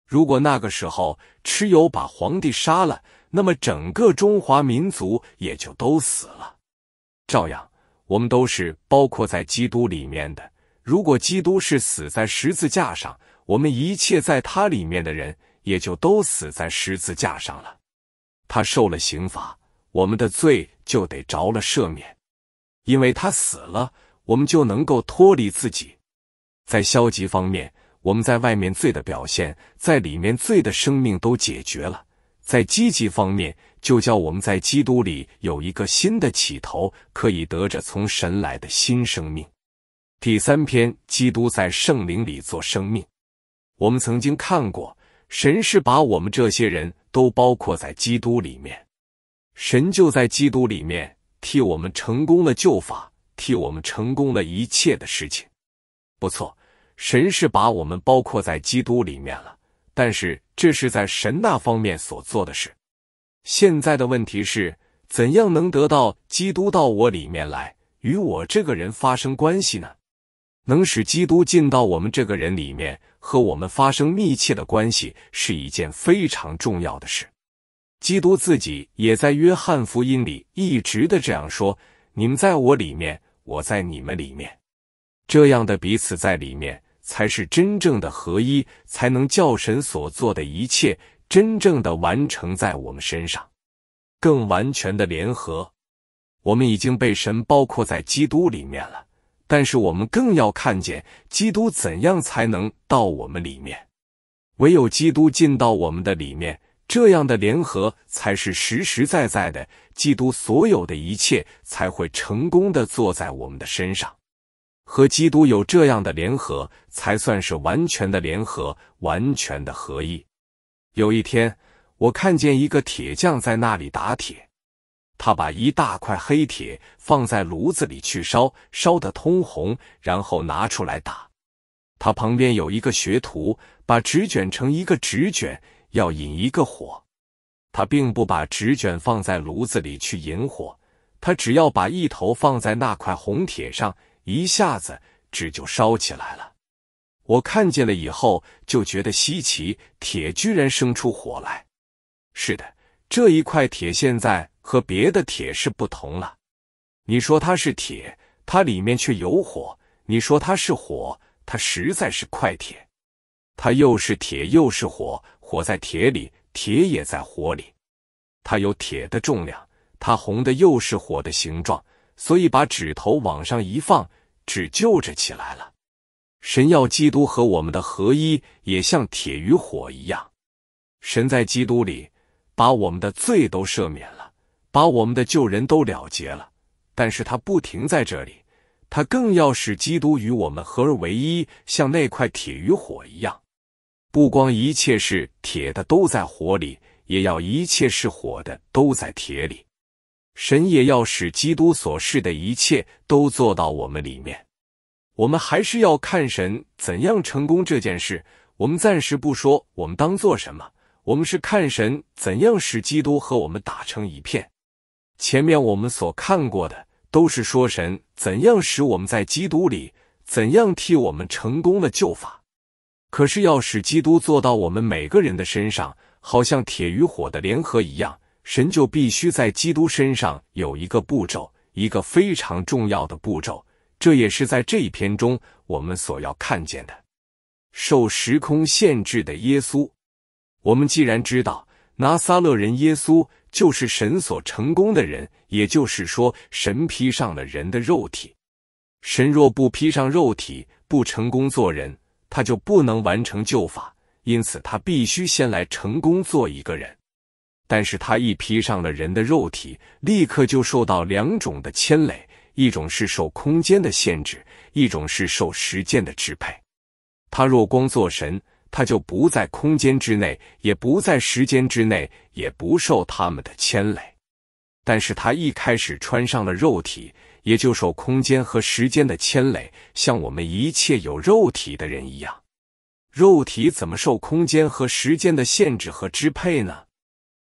如果那个时候蚩尤把皇帝杀了，那么整个中华民族也就都死了。照样，我们都是包括在基督里面的。如果基督是死在十字架上，我们一切在他里面的人也就都死在十字架上了。他受了刑罚，我们的罪就得着了赦免。因为他死了，我们就能够脱离自己。在消极方面，我们在外面罪的表现，在里面罪的生命都解决了；在积极方面，就叫我们在基督里有一个新的起头，可以得着从神来的新生命。第三篇，基督在圣灵里做生命。我们曾经看过，神是把我们这些人都包括在基督里面，神就在基督里面。替我们成功了旧法，替我们成功了一切的事情。不错，神是把我们包括在基督里面了。但是这是在神那方面所做的事。现在的问题是，怎样能得到基督到我里面来，与我这个人发生关系呢？能使基督进到我们这个人里面，和我们发生密切的关系，是一件非常重要的事。基督自己也在《约翰福音》里一直的这样说：“你们在我里面，我在你们里面。”这样的彼此在里面，才是真正的合一，才能叫神所做的一切真正的完成在我们身上，更完全的联合。我们已经被神包括在基督里面了，但是我们更要看见基督怎样才能到我们里面。唯有基督进到我们的里面。这样的联合才是实实在在的，基督所有的一切才会成功的坐在我们的身上。和基督有这样的联合，才算是完全的联合，完全的合一。有一天，我看见一个铁匠在那里打铁，他把一大块黑铁放在炉子里去烧，烧得通红，然后拿出来打。他旁边有一个学徒，把纸卷成一个纸卷。要引一个火，他并不把纸卷放在炉子里去引火，他只要把一头放在那块红铁上，一下子纸就烧起来了。我看见了以后就觉得稀奇，铁居然生出火来。是的，这一块铁现在和别的铁是不同了。你说它是铁，它里面却有火；你说它是火，它实在是块铁。它又是铁，又是火。火在铁里，铁也在火里。它有铁的重量，它红的又是火的形状，所以把指头往上一放，纸就着起来了。神要基督和我们的合一，也像铁与火一样。神在基督里把我们的罪都赦免了，把我们的旧人都了结了。但是他不停在这里，他更要使基督与我们合而为一，像那块铁与火一样。不光一切是铁的都在火里，也要一切是火的都在铁里。神也要使基督所事的一切都做到我们里面。我们还是要看神怎样成功这件事。我们暂时不说我们当做什么，我们是看神怎样使基督和我们打成一片。前面我们所看过的都是说神怎样使我们在基督里，怎样替我们成功的救法。可是要使基督做到我们每个人的身上，好像铁与火的联合一样，神就必须在基督身上有一个步骤，一个非常重要的步骤。这也是在这一篇中我们所要看见的。受时空限制的耶稣，我们既然知道拿撒勒人耶稣就是神所成功的人，也就是说，神披上了人的肉体。神若不披上肉体，不成功做人。他就不能完成旧法，因此他必须先来成功做一个人。但是他一披上了人的肉体，立刻就受到两种的牵累：一种是受空间的限制，一种是受时间的支配。他若光做神，他就不在空间之内，也不在时间之内，也不受他们的牵累。但是他一开始穿上了肉体。也就受空间和时间的牵累，像我们一切有肉体的人一样，肉体怎么受空间和时间的限制和支配呢？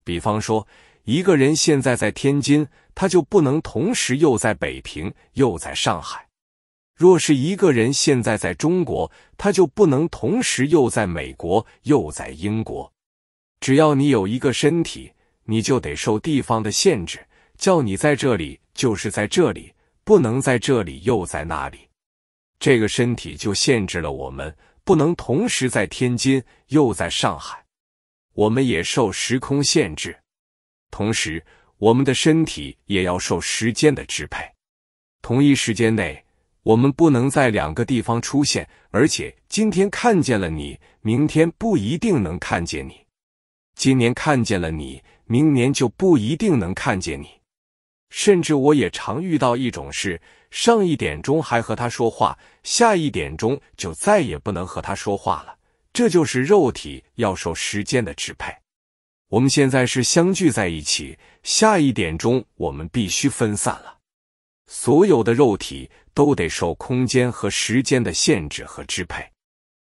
比方说，一个人现在在天津，他就不能同时又在北平，又在上海；若是一个人现在在中国，他就不能同时又在美国，又在英国。只要你有一个身体，你就得受地方的限制，叫你在这里就是在这里。不能在这里，又在那里，这个身体就限制了我们，不能同时在天津，又在上海。我们也受时空限制，同时，我们的身体也要受时间的支配。同一时间内，我们不能在两个地方出现，而且今天看见了你，明天不一定能看见你；今年看见了你，明年就不一定能看见你。甚至我也常遇到一种事：上一点钟还和他说话，下一点钟就再也不能和他说话了。这就是肉体要受时间的支配。我们现在是相聚在一起，下一点钟我们必须分散了。所有的肉体都得受空间和时间的限制和支配。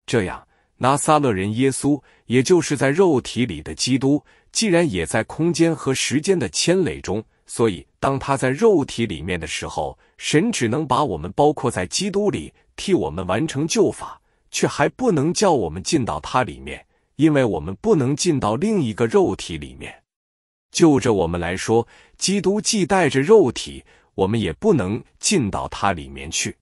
这样，拿撒勒人耶稣，也就是在肉体里的基督，既然也在空间和时间的牵累中，所以。当他在肉体里面的时候，神只能把我们包括在基督里，替我们完成救法，却还不能叫我们进到他里面，因为我们不能进到另一个肉体里面。就着我们来说，基督既带着肉体，我们也不能进到他里面去。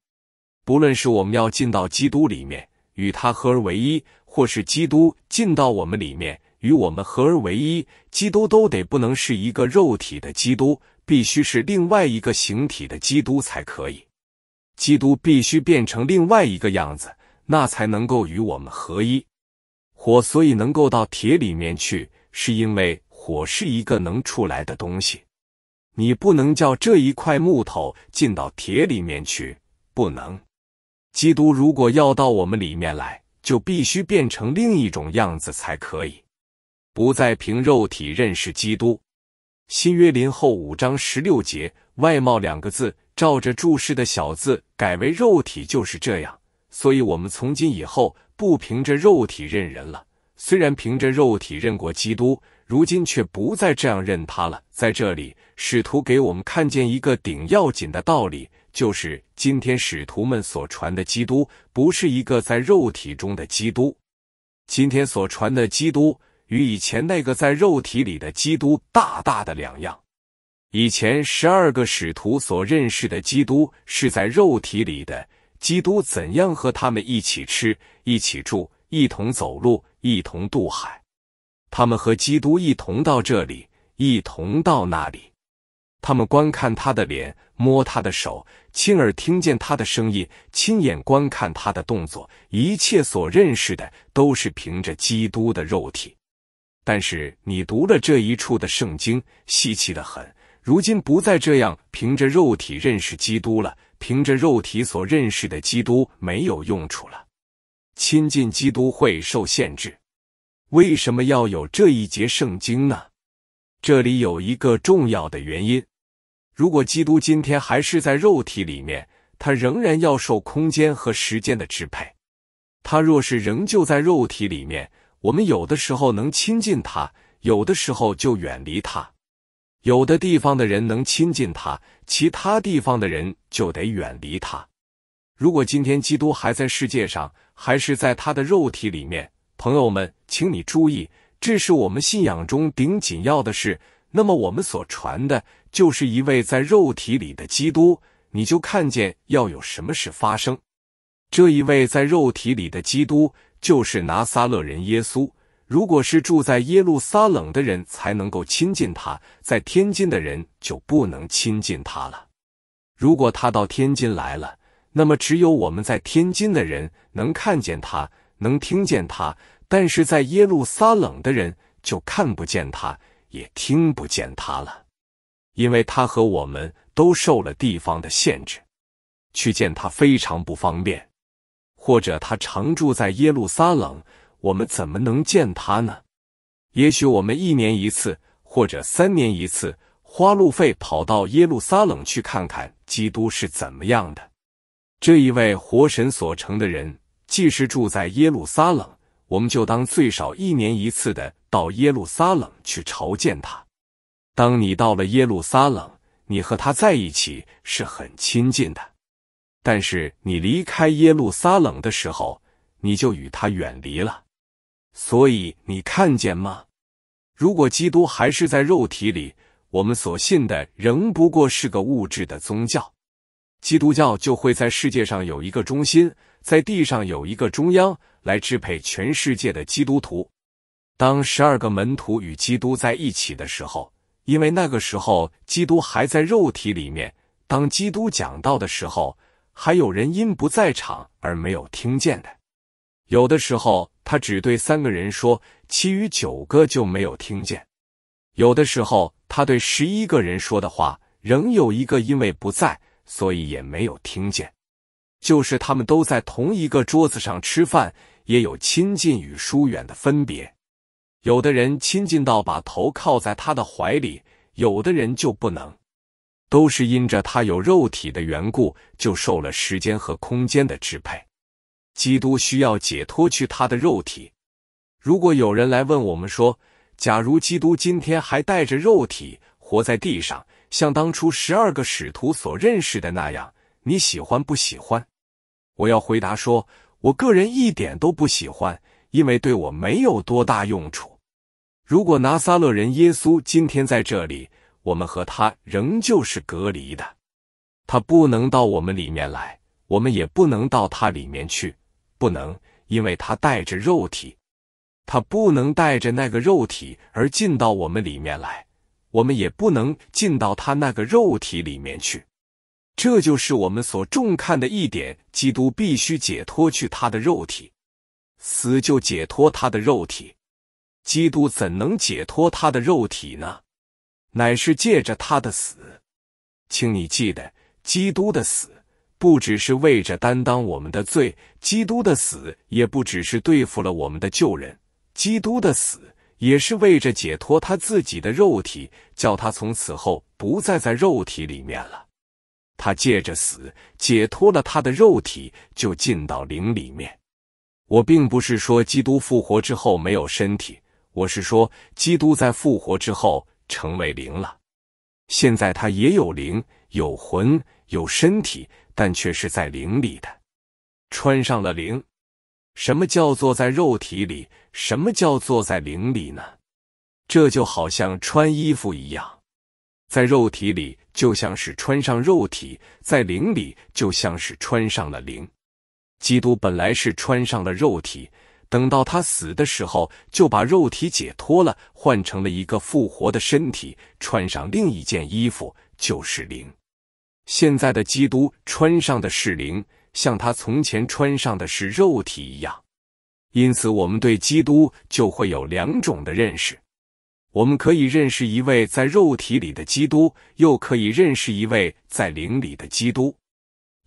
不论是我们要进到基督里面，与他合而为一，或是基督进到我们里面，与我们合而为一，基督都得不能是一个肉体的基督。必须是另外一个形体的基督才可以，基督必须变成另外一个样子，那才能够与我们合一。火所以能够到铁里面去，是因为火是一个能出来的东西。你不能叫这一块木头进到铁里面去，不能。基督如果要到我们里面来，就必须变成另一种样子才可以，不再凭肉体认识基督。新约林后五章十六节，外貌两个字，照着注释的小字改为肉体，就是这样。所以，我们从今以后不凭着肉体认人了。虽然凭着肉体认过基督，如今却不再这样认他了。在这里，使徒给我们看见一个顶要紧的道理，就是今天使徒们所传的基督，不是一个在肉体中的基督。今天所传的基督。与以前那个在肉体里的基督大大的两样。以前十二个使徒所认识的基督是在肉体里的。基督怎样和他们一起吃、一起住、一同走路、一同渡海？他们和基督一同到这里，一同到那里。他们观看他的脸，摸他的手，亲耳听见他的声音，亲眼观看他的动作。一切所认识的，都是凭着基督的肉体。但是你读了这一处的圣经，稀奇的很。如今不再这样凭着肉体认识基督了，凭着肉体所认识的基督没有用处了。亲近基督会受限制。为什么要有这一节圣经呢？这里有一个重要的原因：如果基督今天还是在肉体里面，他仍然要受空间和时间的支配。他若是仍旧在肉体里面。我们有的时候能亲近他，有的时候就远离他；有的地方的人能亲近他，其他地方的人就得远离他。如果今天基督还在世界上，还是在他的肉体里面，朋友们，请你注意，这是我们信仰中顶紧要的事。那么我们所传的，就是一位在肉体里的基督。你就看见要有什么事发生。这一位在肉体里的基督。就是拿撒勒人耶稣，如果是住在耶路撒冷的人才能够亲近他，在天津的人就不能亲近他了。如果他到天津来了，那么只有我们在天津的人能看见他，能听见他，但是在耶路撒冷的人就看不见他，也听不见他了，因为他和我们都受了地方的限制，去见他非常不方便。或者他常住在耶路撒冷，我们怎么能见他呢？也许我们一年一次，或者三年一次，花路费跑到耶路撒冷去看看基督是怎么样的。这一位活神所成的人，既是住在耶路撒冷，我们就当最少一年一次的到耶路撒冷去朝见他。当你到了耶路撒冷，你和他在一起是很亲近的。但是你离开耶路撒冷的时候，你就与他远离了。所以你看见吗？如果基督还是在肉体里，我们所信的仍不过是个物质的宗教。基督教就会在世界上有一个中心，在地上有一个中央，来支配全世界的基督徒。当十二个门徒与基督在一起的时候，因为那个时候基督还在肉体里面，当基督讲道的时候。还有人因不在场而没有听见的，有的时候他只对三个人说，其余九个就没有听见；有的时候他对十一个人说的话，仍有一个因为不在，所以也没有听见。就是他们都在同一个桌子上吃饭，也有亲近与疏远的分别。有的人亲近到把头靠在他的怀里，有的人就不能。都是因着他有肉体的缘故，就受了时间和空间的支配。基督需要解脱去他的肉体。如果有人来问我们说：“假如基督今天还带着肉体活在地上，像当初十二个使徒所认识的那样，你喜欢不喜欢？”我要回答说：“我个人一点都不喜欢，因为对我没有多大用处。如果拿撒勒人耶稣今天在这里。”我们和他仍旧是隔离的，他不能到我们里面来，我们也不能到他里面去，不能，因为他带着肉体，他不能带着那个肉体而进到我们里面来，我们也不能进到他那个肉体里面去。这就是我们所重看的一点：基督必须解脱去他的肉体，死就解脱他的肉体。基督怎能解脱他的肉体呢？乃是借着他的死，请你记得，基督的死不只是为着担当我们的罪，基督的死也不只是对付了我们的旧人，基督的死也是为着解脱他自己的肉体，叫他从此后不再在肉体里面了。他借着死解脱了他的肉体，就进到灵里面。我并不是说基督复活之后没有身体，我是说基督在复活之后。成为灵了，现在他也有灵、有魂、有身体，但却是在灵里的。穿上了灵，什么叫做在肉体里？什么叫做在灵里呢？这就好像穿衣服一样，在肉体里就像是穿上肉体，在灵里就像是穿上了灵。基督本来是穿上了肉体。等到他死的时候，就把肉体解脱了，换成了一个复活的身体，穿上另一件衣服，就是灵。现在的基督穿上的，是灵，像他从前穿上的是肉体一样。因此，我们对基督就会有两种的认识：我们可以认识一位在肉体里的基督，又可以认识一位在灵里的基督。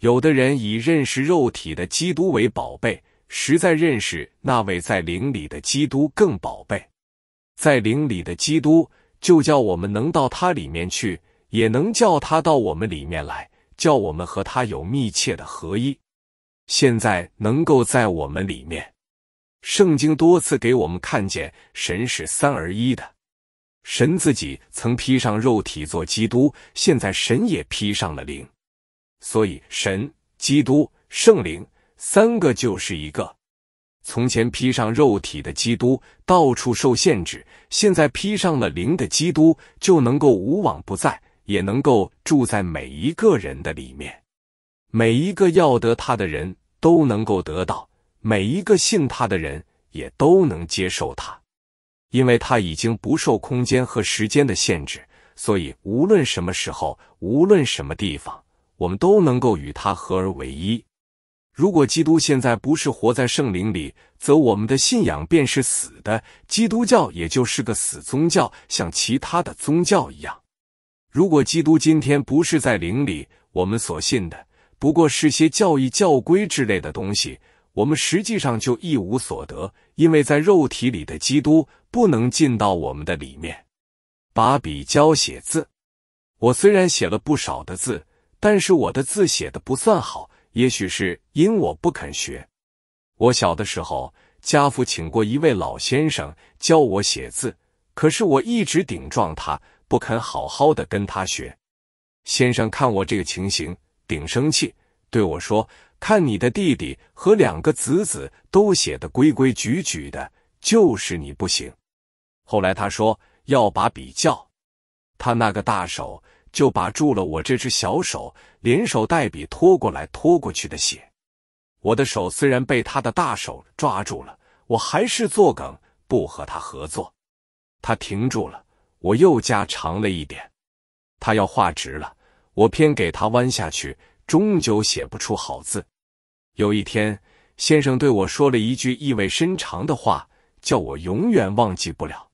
有的人以认识肉体的基督为宝贝。实在认识那位在灵里的基督更宝贝，在灵里的基督就叫我们能到他里面去，也能叫他到我们里面来，叫我们和他有密切的合一。现在能够在我们里面，圣经多次给我们看见，神是三而一的。神自己曾披上肉体做基督，现在神也披上了灵，所以神、基督、圣灵。三个就是一个。从前披上肉体的基督到处受限制，现在披上了灵的基督，就能够无往不在，也能够住在每一个人的里面。每一个要得他的人都能够得到，每一个信他的人也都能接受他，因为他已经不受空间和时间的限制，所以无论什么时候，无论什么地方，我们都能够与他合而为一。如果基督现在不是活在圣灵里，则我们的信仰便是死的，基督教也就是个死宗教，像其他的宗教一样。如果基督今天不是在灵里，我们所信的不过是些教义、教规之类的东西，我们实际上就一无所得，因为在肉体里的基督不能进到我们的里面。把笔教写字，我虽然写了不少的字，但是我的字写的不算好。也许是因我不肯学。我小的时候，家父请过一位老先生教我写字，可是我一直顶撞他，不肯好好的跟他学。先生看我这个情形，顶生气，对我说：“看你的弟弟和两个子子都写的规规矩矩的，就是你不行。”后来他说要把笔教他那个大手。就把住了我这只小手，连手带笔拖过来拖过去的写。我的手虽然被他的大手抓住了，我还是作梗，不和他合作。他停住了，我又加长了一点。他要画直了，我偏给他弯下去，终究写不出好字。有一天，先生对我说了一句意味深长的话，叫我永远忘记不了。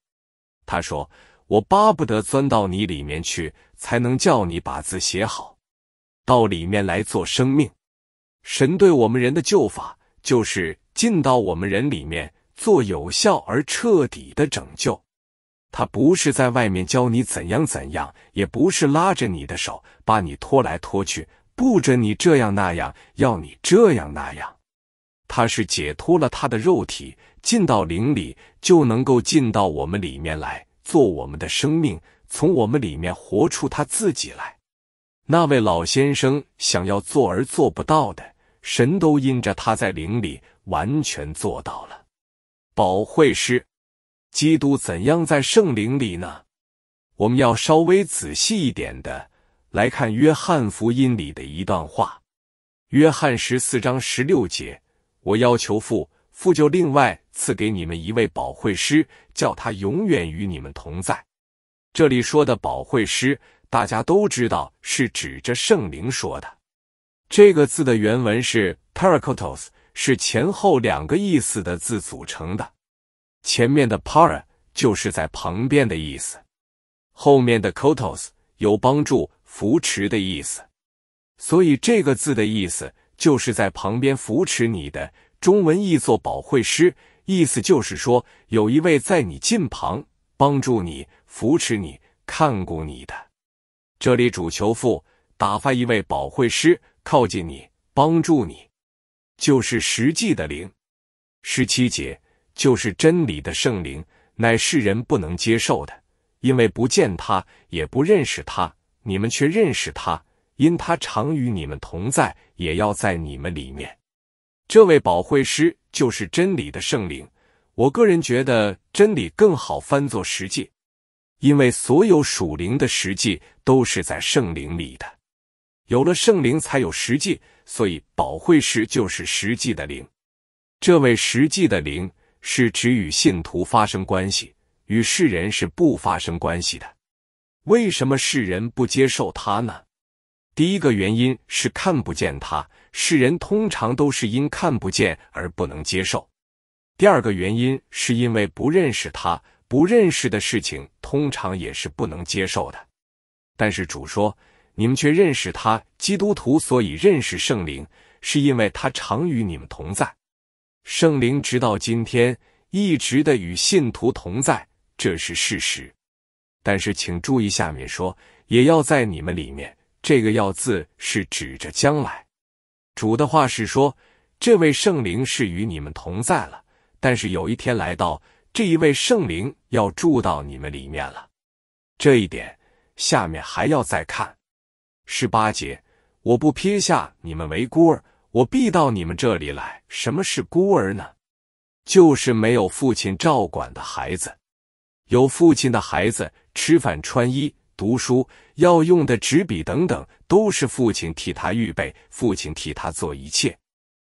他说。我巴不得钻到你里面去，才能叫你把字写好。到里面来做生命，神对我们人的救法，就是进到我们人里面，做有效而彻底的拯救。他不是在外面教你怎样怎样，也不是拉着你的手把你拖来拖去，不准你这样那样，要你这样那样。他是解脱了他的肉体，进到灵里，就能够进到我们里面来。做我们的生命，从我们里面活出他自己来。那位老先生想要做而做不到的，神都因着他在灵里完全做到了。保惠师，基督怎样在圣灵里呢？我们要稍微仔细一点的来看《约翰福音》里的一段话：《约翰十四章十六节》，我要求父，父就另外。赐给你们一位保惠师，叫他永远与你们同在。这里说的保惠师，大家都知道是指着圣灵说的。这个字的原文是 p a r a k l t o s 是前后两个意思的字组成的。前面的 para 就是在旁边的意思，后面的 k o t o s 有帮助、扶持的意思。所以这个字的意思就是在旁边扶持你的。中文译作保惠师。意思就是说，有一位在你近旁，帮助你、扶持你、看顾你的。这里主求父打发一位宝会师靠近你，帮助你，就是实际的灵。十七节就是真理的圣灵，乃世人不能接受的，因为不见他，也不认识他，你们却认识他，因他常与你们同在，也要在你们里面。这位宝慧师就是真理的圣灵。我个人觉得真理更好翻作实际，因为所有属灵的实际都是在圣灵里的，有了圣灵才有实际，所以宝慧师就是实际的灵。这位实际的灵是指与信徒发生关系，与世人是不发生关系的。为什么世人不接受他呢？第一个原因是看不见他。世人通常都是因看不见而不能接受。第二个原因是因为不认识他，不认识的事情通常也是不能接受的。但是主说：“你们却认识他，基督徒所以认识圣灵，是因为他常与你们同在。圣灵直到今天一直的与信徒同在，这是事实。但是请注意下面说，也要在你们里面，这个要字是指着将来。”主的话是说，这位圣灵是与你们同在了，但是有一天来到，这一位圣灵要住到你们里面了。这一点下面还要再看。十八节，我不撇下你们为孤儿，我必到你们这里来。什么是孤儿呢？就是没有父亲照管的孩子，有父亲的孩子吃饭穿衣读书。要用的纸笔等等，都是父亲替他预备，父亲替他做一切。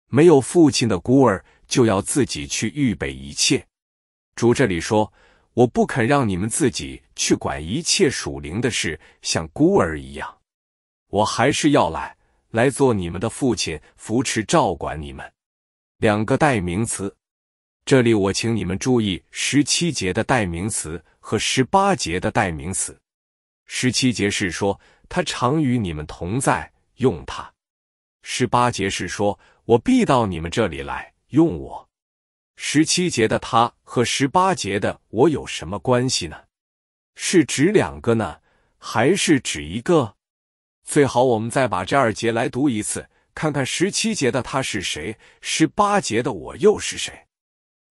没有父亲的孤儿，就要自己去预备一切。主这里说：“我不肯让你们自己去管一切属灵的事，像孤儿一样，我还是要来来做你们的父亲，扶持照管你们。”两个代名词。这里我请你们注意十七节的代名词和十八节的代名词。十七节是说，他常与你们同在，用他；十八节是说，我必到你们这里来，用我。十七节的他和十八节的我有什么关系呢？是指两个呢，还是指一个？最好我们再把这二节来读一次，看看十七节的他是谁，十八节的我又是谁。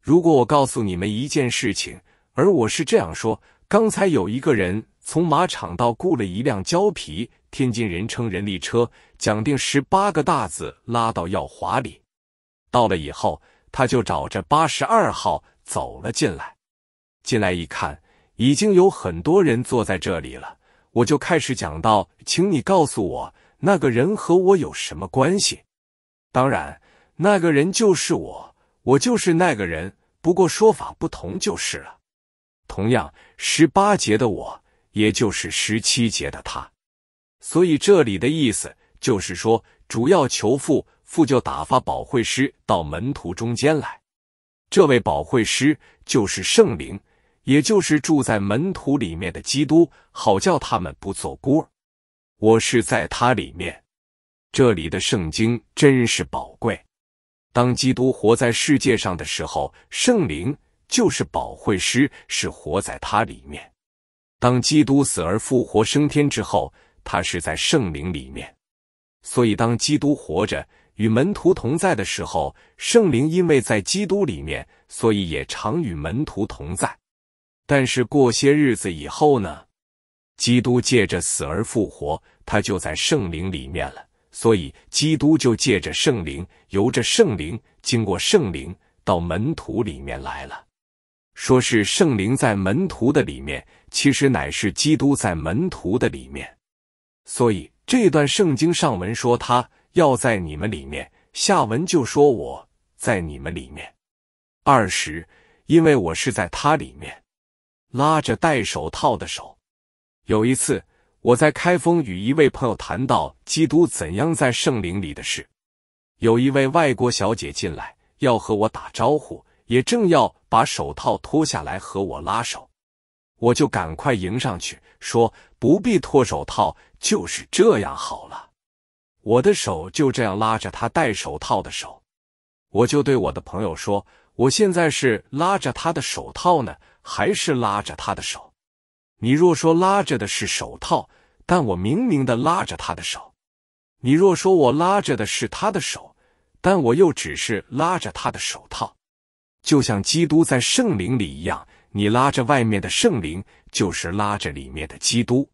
如果我告诉你们一件事情，而我是这样说：刚才有一个人。从马场道雇了一辆胶皮，天津人称人力车，讲定十八个大字拉到耀华里。到了以后，他就找着八十二号走了进来。进来一看，已经有很多人坐在这里了。我就开始讲到，请你告诉我，那个人和我有什么关系？当然，那个人就是我，我就是那个人，不过说法不同就是了。同样，十八节的我。也就是十七节的他，所以这里的意思就是说，主要求父，父就打发保惠师到门徒中间来。这位保惠师就是圣灵，也就是住在门徒里面的基督，好叫他们不做孤儿。我是在他里面。这里的圣经真是宝贵。当基督活在世界上的时候，圣灵就是保惠师，是活在他里面。当基督死而复活升天之后，他是在圣灵里面。所以，当基督活着与门徒同在的时候，圣灵因为在基督里面，所以也常与门徒同在。但是过些日子以后呢？基督借着死而复活，他就在圣灵里面了。所以，基督就借着圣灵，由着圣灵，经过圣灵，到门徒里面来了。说是圣灵在门徒的里面，其实乃是基督在门徒的里面。所以这段圣经上文说他要在你们里面，下文就说我在你们里面。二十，因为我是在他里面，拉着戴手套的手。有一次我在开封与一位朋友谈到基督怎样在圣灵里的事，有一位外国小姐进来要和我打招呼，也正要。把手套脱下来和我拉手，我就赶快迎上去说：“不必脱手套，就是这样好了。”我的手就这样拉着他戴手套的手，我就对我的朋友说：“我现在是拉着他的手套呢，还是拉着他的手？你若说拉着的是手套，但我明明的拉着他的手；你若说我拉着的是他的手，但我又只是拉着他的手套。”就像基督在圣灵里一样，你拉着外面的圣灵，就是拉着里面的基督；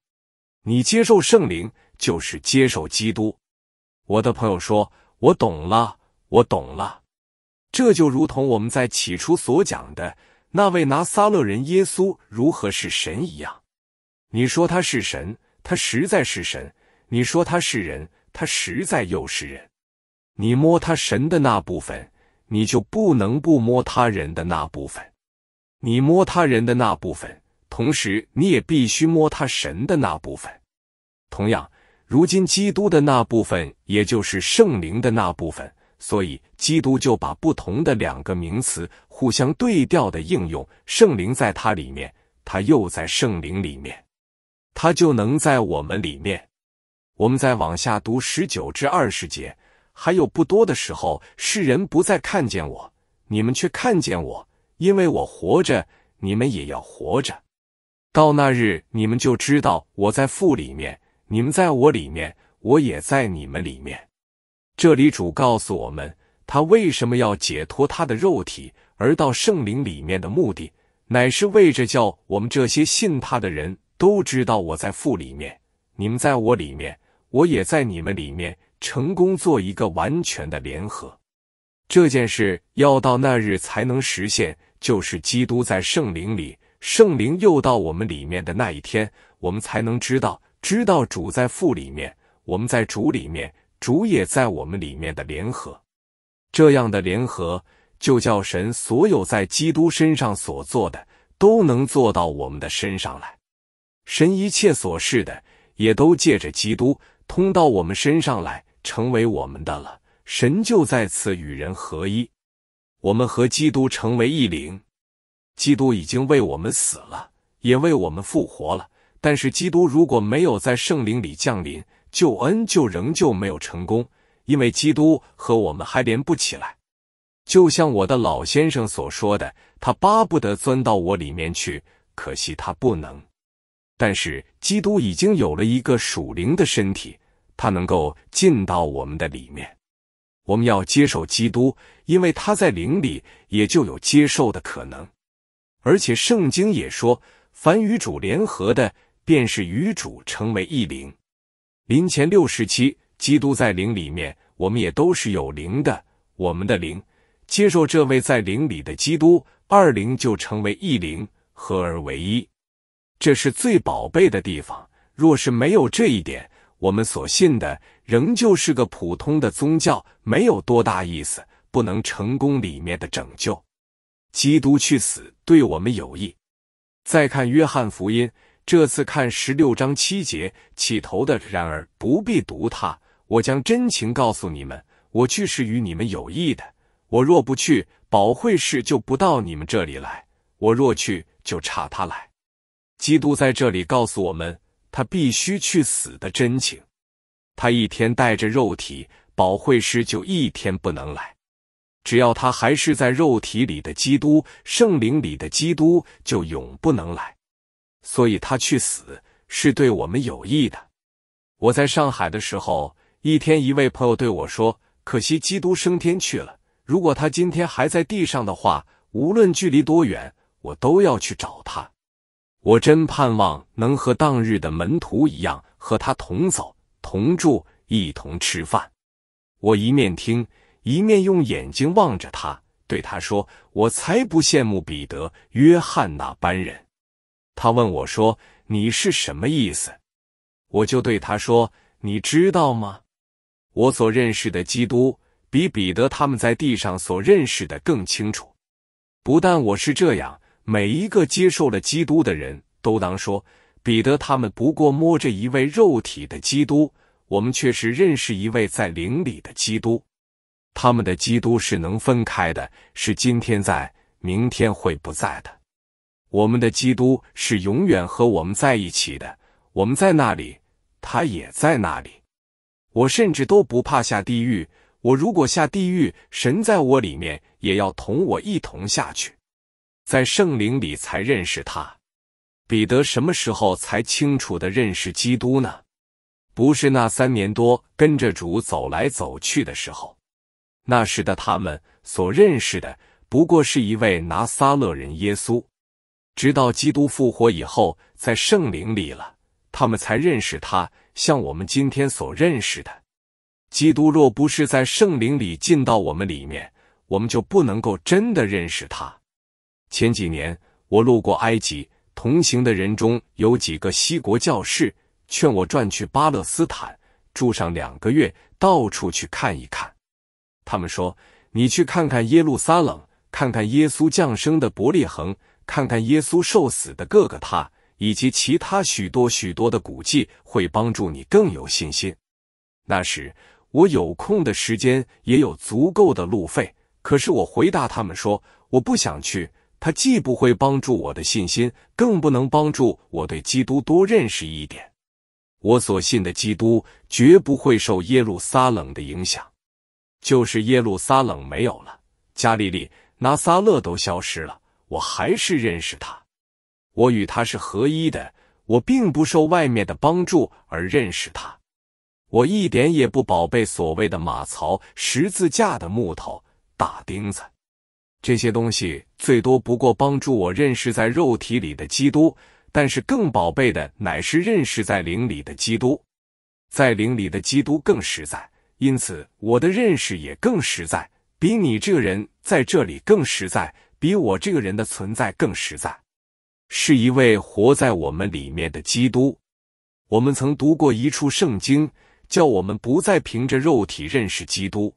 你接受圣灵，就是接受基督。我的朋友说：“我懂了，我懂了。”这就如同我们在起初所讲的那位拿撒勒人耶稣如何是神一样。你说他是神，他实在是神；你说他是人，他实在又是人。你摸他神的那部分。你就不能不摸他人的那部分，你摸他人的那部分，同时你也必须摸他神的那部分。同样，如今基督的那部分，也就是圣灵的那部分，所以基督就把不同的两个名词互相对调的应用。圣灵在他里面，他又在圣灵里面，他就能在我们里面。我们再往下读十九至二十节。还有不多的时候，世人不再看见我，你们却看见我，因为我活着，你们也要活着。到那日，你们就知道我在父里面，你们在我里面，我也在你们里面。这里主告诉我们，他为什么要解脱他的肉体，而到圣灵里面的目的，乃是为着叫我们这些信他的人都知道我在父里面，你们在我里面，我也在你们里面。成功做一个完全的联合，这件事要到那日才能实现。就是基督在圣灵里，圣灵又到我们里面的那一天，我们才能知道，知道主在父里面，我们在主里面，主也在我们里面的联合。这样的联合就叫神所有在基督身上所做的都能做到我们的身上来，神一切所示的也都借着基督通到我们身上来。成为我们的了，神就在此与人合一。我们和基督成为一灵，基督已经为我们死了，也为我们复活了。但是基督如果没有在圣灵里降临，救恩就仍旧没有成功，因为基督和我们还连不起来。就像我的老先生所说的，他巴不得钻到我里面去，可惜他不能。但是基督已经有了一个属灵的身体。他能够进到我们的里面，我们要接受基督，因为他在灵里，也就有接受的可能。而且圣经也说，凡与主联合的，便是与主成为一灵。临前六十七，基督在灵里面，我们也都是有灵的。我们的灵接受这位在灵里的基督，二灵就成为一灵，合而为一。这是最宝贝的地方。若是没有这一点，我们所信的仍旧是个普通的宗教，没有多大意思，不能成功里面的拯救。基督去死对我们有益。再看《约翰福音》，这次看十六章七节起头的。然而不必读它。我将真情告诉你们，我去是与你们有益的。我若不去，保惠师就不到你们这里来；我若去，就差他来。基督在这里告诉我们。他必须去死的真情。他一天带着肉体，保惠师就一天不能来。只要他还是在肉体里的基督，圣灵里的基督就永不能来。所以他去死是对我们有益的。我在上海的时候，一天一位朋友对我说：“可惜基督升天去了。如果他今天还在地上的话，无论距离多远，我都要去找他。”我真盼望能和当日的门徒一样，和他同走、同住、一同吃饭。我一面听，一面用眼睛望着他，对他说：“我才不羡慕彼得、约翰那般人。”他问我说：“你是什么意思？”我就对他说：“你知道吗？我所认识的基督，比彼得他们在地上所认识的更清楚。不但我是这样。”每一个接受了基督的人都当说：“彼得，他们不过摸着一位肉体的基督，我们却是认识一位在灵里的基督。他们的基督是能分开的，是今天在，明天会不在的。我们的基督是永远和我们在一起的，我们在那里，他也在那里。我甚至都不怕下地狱。我如果下地狱，神在我里面也要同我一同下去。”在圣灵里才认识他。彼得什么时候才清楚的认识基督呢？不是那三年多跟着主走来走去的时候。那时的他们所认识的，不过是一位拿撒勒人耶稣。直到基督复活以后，在圣灵里了，他们才认识他，像我们今天所认识的。基督若不是在圣灵里进到我们里面，我们就不能够真的认识他。前几年我路过埃及，同行的人中有几个西国教士劝我转去巴勒斯坦住上两个月，到处去看一看。他们说：“你去看看耶路撒冷，看看耶稣降生的伯利恒，看看耶稣受死的各个他，以及其他许多许多的古迹，会帮助你更有信心。”那时我有空的时间，也有足够的路费，可是我回答他们说：“我不想去。”他既不会帮助我的信心，更不能帮助我对基督多认识一点。我所信的基督绝不会受耶路撒冷的影响。就是耶路撒冷没有了，加利利、拿撒勒都消失了，我还是认识他。我与他是合一的。我并不受外面的帮助而认识他。我一点也不宝贝所谓的马槽、十字架的木头、大钉子。这些东西最多不过帮助我认识在肉体里的基督，但是更宝贝的乃是认识在灵里的基督。在灵里的基督更实在，因此我的认识也更实在，比你这个人在这里更实在，比我这个人的存在更实在，是一位活在我们里面的基督。我们曾读过一处圣经，叫我们不再凭着肉体认识基督。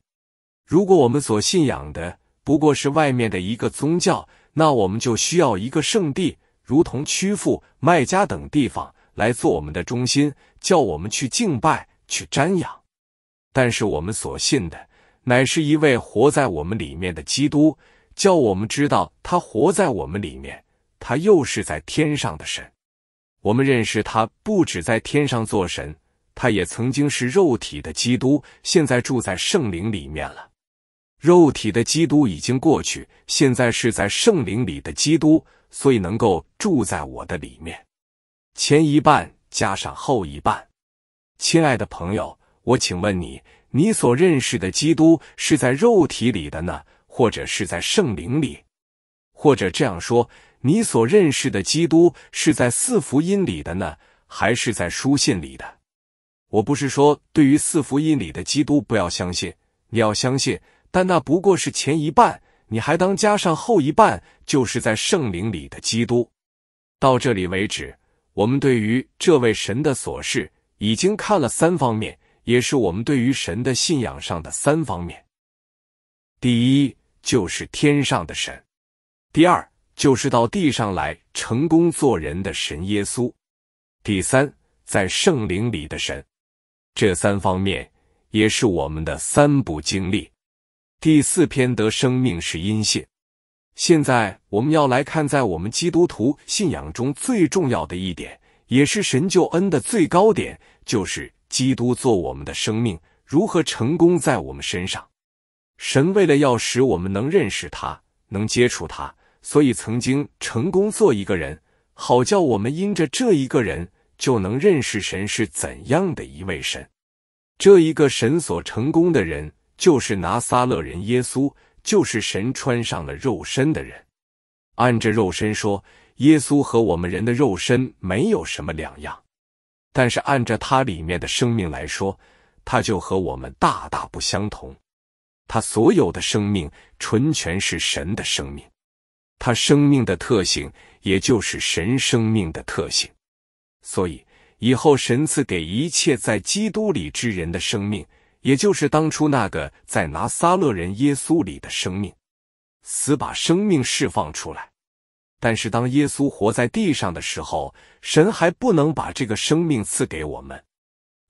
如果我们所信仰的。不过是外面的一个宗教，那我们就需要一个圣地，如同曲阜、麦加等地方来做我们的中心，叫我们去敬拜、去瞻仰。但是我们所信的乃是一位活在我们里面的基督，叫我们知道他活在我们里面，他又是在天上的神。我们认识他，不止在天上做神，他也曾经是肉体的基督，现在住在圣灵里面了。肉体的基督已经过去，现在是在圣灵里的基督，所以能够住在我的里面。前一半加上后一半，亲爱的朋友，我请问你：你所认识的基督是在肉体里的呢，或者是在圣灵里？或者这样说，你所认识的基督是在四福音里的呢，还是在书信里的？我不是说对于四福音里的基督不要相信，你要相信。但那不过是前一半，你还当加上后一半，就是在圣灵里的基督。到这里为止，我们对于这位神的琐事已经看了三方面，也是我们对于神的信仰上的三方面。第一就是天上的神，第二就是到地上来成功做人的神耶稣，第三在圣灵里的神。这三方面也是我们的三部经历。第四篇得生命是因信。现在我们要来看，在我们基督徒信仰中最重要的一点，也是神救恩的最高点，就是基督做我们的生命如何成功在我们身上。神为了要使我们能认识他，能接触他，所以曾经成功做一个人，好叫我们因着这一个人，就能认识神是怎样的一位神。这一个神所成功的人。就是拿撒勒人耶稣，就是神穿上了肉身的人。按着肉身说，耶稣和我们人的肉身没有什么两样；但是按着他里面的生命来说，他就和我们大大不相同。他所有的生命，纯全是神的生命，他生命的特性，也就是神生命的特性。所以以后神赐给一切在基督里之人的生命。也就是当初那个在拿撒勒人耶稣里的生命，死把生命释放出来。但是当耶稣活在地上的时候，神还不能把这个生命赐给我们。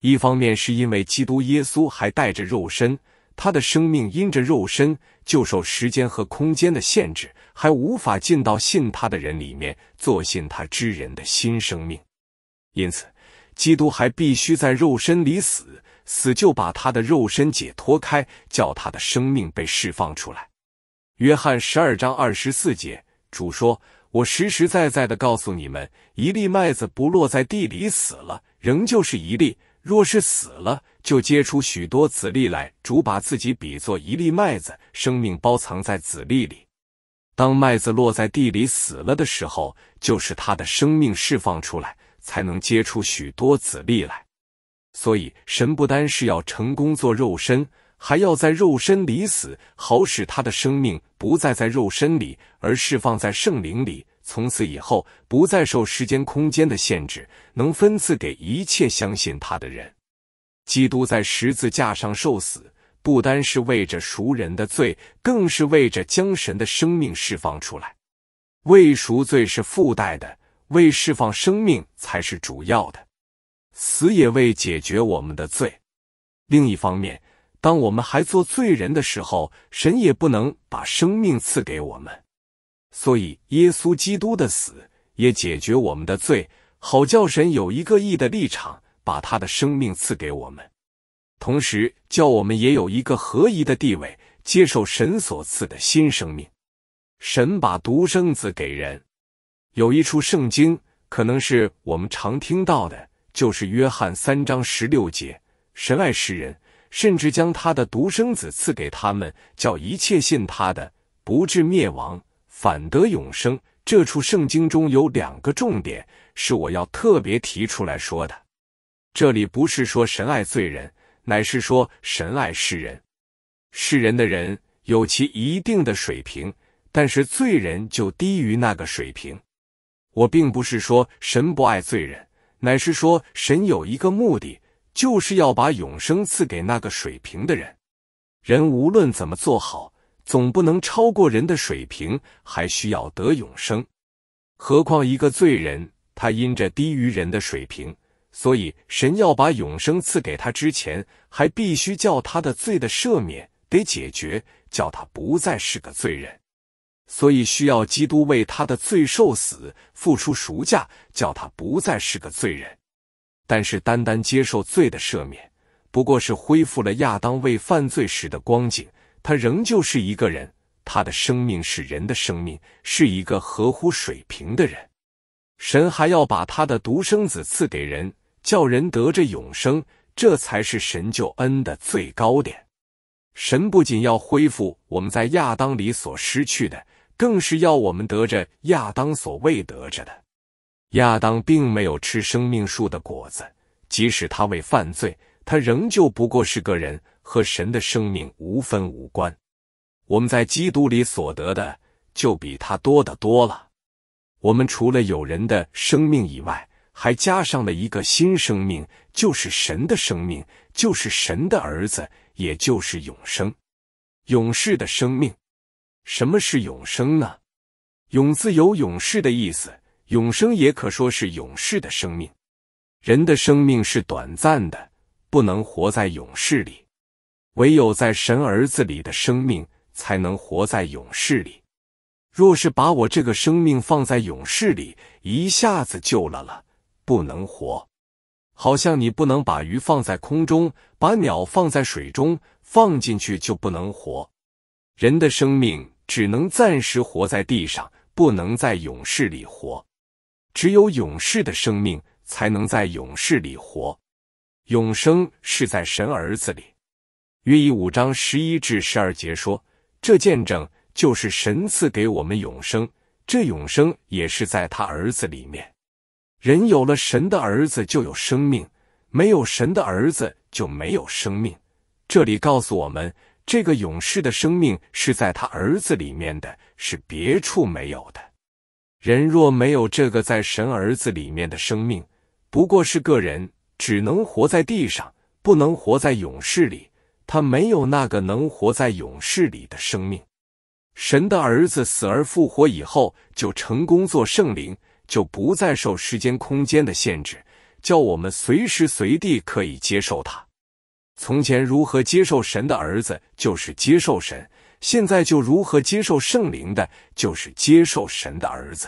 一方面是因为基督耶稣还带着肉身，他的生命因着肉身就受时间和空间的限制，还无法进到信他的人里面，做信他之人的新生命。因此，基督还必须在肉身里死。死就把他的肉身解脱开，叫他的生命被释放出来。约翰十二章二十四节，主说：“我实实在在的告诉你们，一粒麦子不落在地里死了，仍旧是一粒；若是死了，就结出许多子粒来。”主把自己比作一粒麦子，生命包藏在子粒里。当麦子落在地里死了的时候，就是他的生命释放出来，才能结出许多子粒来。所以，神不单是要成功做肉身，还要在肉身里死，好使他的生命不再在肉身里，而释放在圣灵里。从此以后，不再受时间空间的限制，能分赐给一切相信他的人。基督在十字架上受死，不单是为着赎人的罪，更是为着将神的生命释放出来。为赎罪是附带的，为释放生命才是主要的。死也未解决我们的罪。另一方面，当我们还做罪人的时候，神也不能把生命赐给我们。所以，耶稣基督的死也解决我们的罪，好叫神有一个义的立场，把他的生命赐给我们，同时叫我们也有一个合宜的地位，接受神所赐的新生命。神把独生子给人，有一处圣经，可能是我们常听到的。就是约翰三章十六节，神爱世人，甚至将他的独生子赐给他们，叫一切信他的不至灭亡，反得永生。这处圣经中有两个重点是我要特别提出来说的。这里不是说神爱罪人，乃是说神爱世人。世人的人有其一定的水平，但是罪人就低于那个水平。我并不是说神不爱罪人。乃是说，神有一个目的，就是要把永生赐给那个水平的人。人无论怎么做好，总不能超过人的水平，还需要得永生。何况一个罪人，他因着低于人的水平，所以神要把永生赐给他之前，还必须叫他的罪的赦免得解决，叫他不再是个罪人。所以需要基督为他的罪受死，付出赎价，叫他不再是个罪人。但是单单接受罪的赦免，不过是恢复了亚当未犯罪时的光景，他仍旧是一个人，他的生命是人的生命，是一个合乎水平的人。神还要把他的独生子赐给人，叫人得着永生，这才是神救恩的最高点。神不仅要恢复我们在亚当里所失去的。更是要我们得着亚当所未得着的。亚当并没有吃生命树的果子，即使他未犯罪，他仍旧不过是个人，和神的生命无分无关。我们在基督里所得的，就比他多得多了。我们除了有人的生命以外，还加上了一个新生命，就是神的生命，就是神的儿子，也就是永生、永世的生命。什么是永生呢？“永”字有永世的意思，永生也可说是永世的生命。人的生命是短暂的，不能活在永世里。唯有在神儿子里的生命，才能活在永世里。若是把我这个生命放在永世里，一下子救了了，不能活。好像你不能把鱼放在空中，把鸟放在水中，放进去就不能活。人的生命。只能暂时活在地上，不能在永世里活。只有永世的生命才能在永世里活。永生是在神儿子里。约一五章十一至十二节说：“这见证就是神赐给我们永生，这永生也是在他儿子里面。人有了神的儿子就有生命，没有神的儿子就没有生命。”这里告诉我们。这个勇士的生命是在他儿子里面的，是别处没有的。人若没有这个在神儿子里面的生命，不过是个人，只能活在地上，不能活在勇士里。他没有那个能活在勇士里的生命。神的儿子死而复活以后，就成功做圣灵，就不再受时间空间的限制，叫我们随时随地可以接受他。从前如何接受神的儿子，就是接受神；现在就如何接受圣灵的，就是接受神的儿子。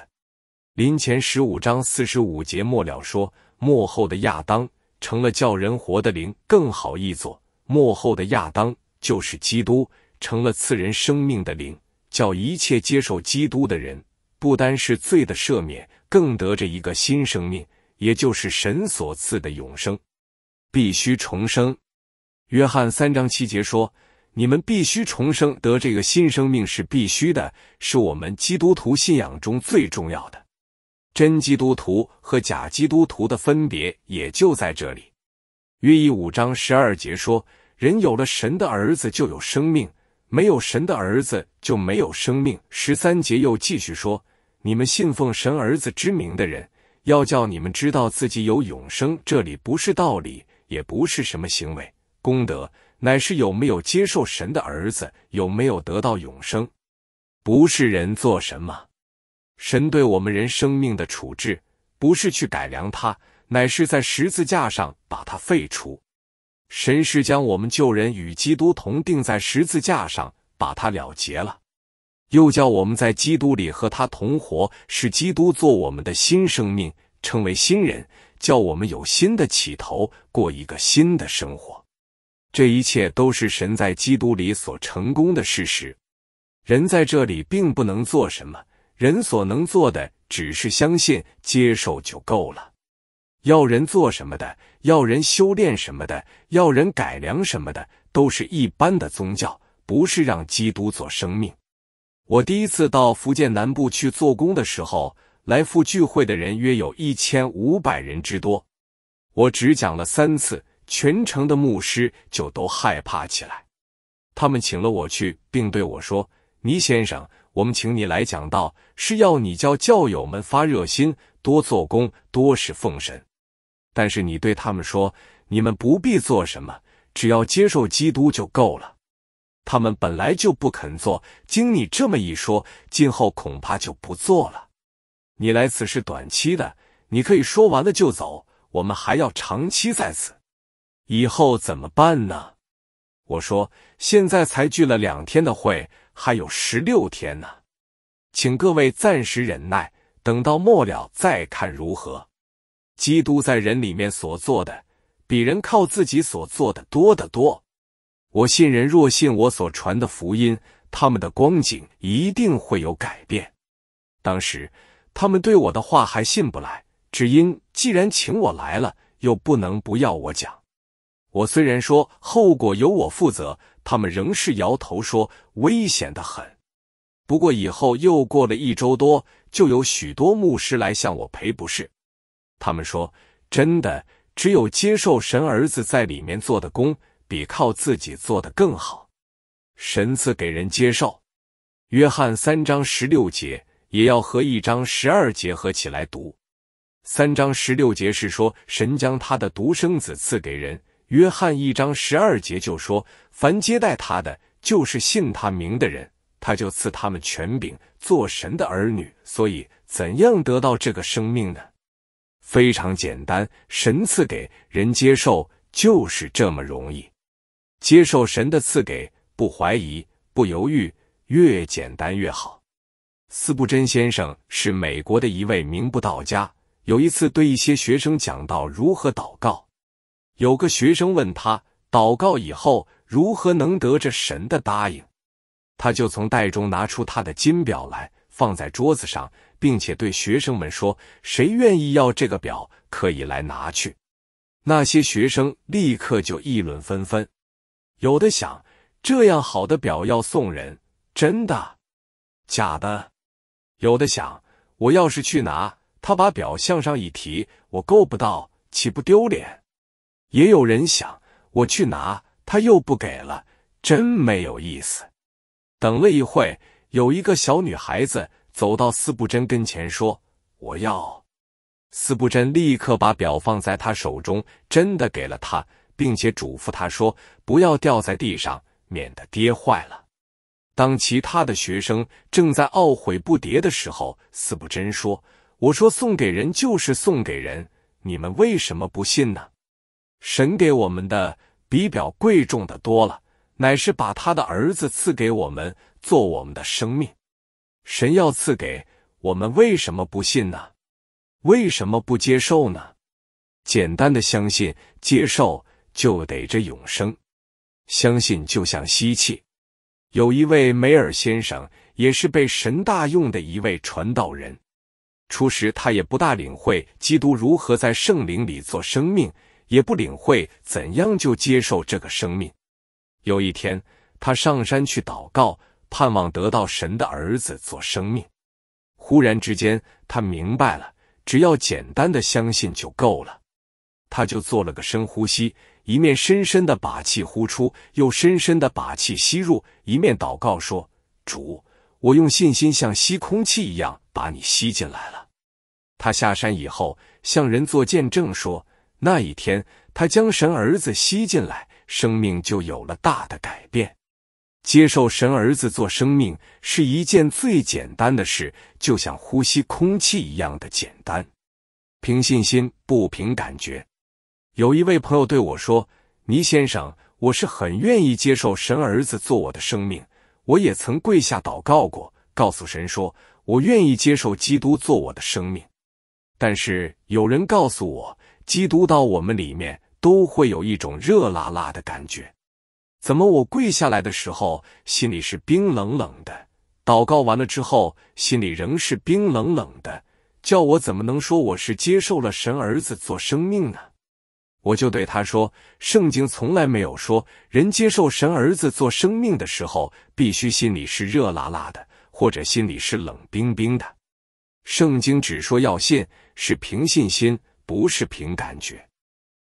临前十五章四十五节末了说：“幕后的亚当成了叫人活的灵，更好译作‘幕后的亚当就是基督，成了赐人生命的灵’，叫一切接受基督的人，不单是罪的赦免，更得着一个新生命，也就是神所赐的永生，必须重生。”约翰三章七节说：“你们必须重生，得这个新生命是必须的，是我们基督徒信仰中最重要的。真基督徒和假基督徒的分别也就在这里。”约一五章十二节说：“人有了神的儿子就有生命，没有神的儿子就没有生命。”十三节又继续说：“你们信奉神儿子之名的人，要叫你们知道自己有永生。”这里不是道理，也不是什么行为。功德乃是有没有接受神的儿子，有没有得到永生，不是人做什么。神对我们人生命的处置，不是去改良它，乃是在十字架上把它废除。神是将我们旧人与基督同定在十字架上，把它了结了，又叫我们在基督里和他同活，使基督做我们的新生命，成为新人，叫我们有新的起头，过一个新的生活。这一切都是神在基督里所成功的事实。人在这里并不能做什么，人所能做的只是相信、接受就够了。要人做什么的，要人修炼什么的，要人改良什么的，都是一般的宗教，不是让基督做生命。我第一次到福建南部去做工的时候，来赴聚会的人约有一千五百人之多，我只讲了三次。全城的牧师就都害怕起来，他们请了我去，并对我说：“倪先生，我们请你来讲道，是要你叫教友们发热心，多做工，多侍奉神。但是你对他们说，你们不必做什么，只要接受基督就够了。他们本来就不肯做，经你这么一说，今后恐怕就不做了。你来此是短期的，你可以说完了就走。我们还要长期在此。”以后怎么办呢？我说，现在才聚了两天的会，还有十六天呢，请各位暂时忍耐，等到末了再看如何。基督在人里面所做的，比人靠自己所做的多得多。我信人若信我所传的福音，他们的光景一定会有改变。当时他们对我的话还信不来，只因既然请我来了，又不能不要我讲。我虽然说后果由我负责，他们仍是摇头说危险的很。不过以后又过了一周多，就有许多牧师来向我赔不是。他们说，真的，只有接受神儿子在里面做的工，比靠自己做的更好。神赐给人接受。约翰三章十六节也要和一章十二结合起来读。三章十六节是说神将他的独生子赐给人。约翰一章十二节就说：“凡接待他的，就是信他名的人，他就赐他们权柄，做神的儿女。所以，怎样得到这个生命呢？非常简单，神赐给人接受，就是这么容易。接受神的赐给，不怀疑，不犹豫，越简单越好。”斯布真先生是美国的一位名布道家，有一次对一些学生讲到如何祷告。有个学生问他：“祷告以后如何能得着神的答应？”他就从袋中拿出他的金表来，放在桌子上，并且对学生们说：“谁愿意要这个表，可以来拿去。”那些学生立刻就议论纷纷，有的想：“这样好的表要送人，真的假的？”有的想：“我要是去拿，他把表向上一提，我够不到，岂不丢脸？”也有人想我去拿，他又不给了，真没有意思。等了一会，有一个小女孩子走到四不真跟前，说：“我要。”四不真立刻把表放在他手中，真的给了他，并且嘱咐他说：“不要掉在地上，免得跌坏了。”当其他的学生正在懊悔不迭的时候，四不真说：“我说送给人就是送给人，你们为什么不信呢？”神给我们的比表贵重的多了，乃是把他的儿子赐给我们，做我们的生命。神要赐给我们，为什么不信呢？为什么不接受呢？简单的相信、接受，就得着永生。相信就像吸气。有一位梅尔先生，也是被神大用的一位传道人。初时他也不大领会基督如何在圣灵里做生命。也不领会怎样就接受这个生命。有一天，他上山去祷告，盼望得到神的儿子做生命。忽然之间，他明白了，只要简单的相信就够了。他就做了个深呼吸，一面深深的把气呼出，又深深的把气吸入，一面祷告说：“主，我用信心像吸空气一样把你吸进来了。”他下山以后，向人做见证说。那一天，他将神儿子吸进来，生命就有了大的改变。接受神儿子做生命是一件最简单的事，就像呼吸空气一样的简单。凭信心，不凭感觉。有一位朋友对我说：“倪先生，我是很愿意接受神儿子做我的生命。我也曾跪下祷告过，告诉神说，我愿意接受基督做我的生命。”但是有人告诉我。基督到我们里面，都会有一种热辣辣的感觉。怎么我跪下来的时候，心里是冰冷冷的？祷告完了之后，心里仍是冰冷冷的，叫我怎么能说我是接受了神儿子做生命呢？我就对他说：“圣经从来没有说人接受神儿子做生命的时候，必须心里是热辣辣的，或者心里是冷冰冰的。圣经只说要信，是凭信心。”不是凭感觉，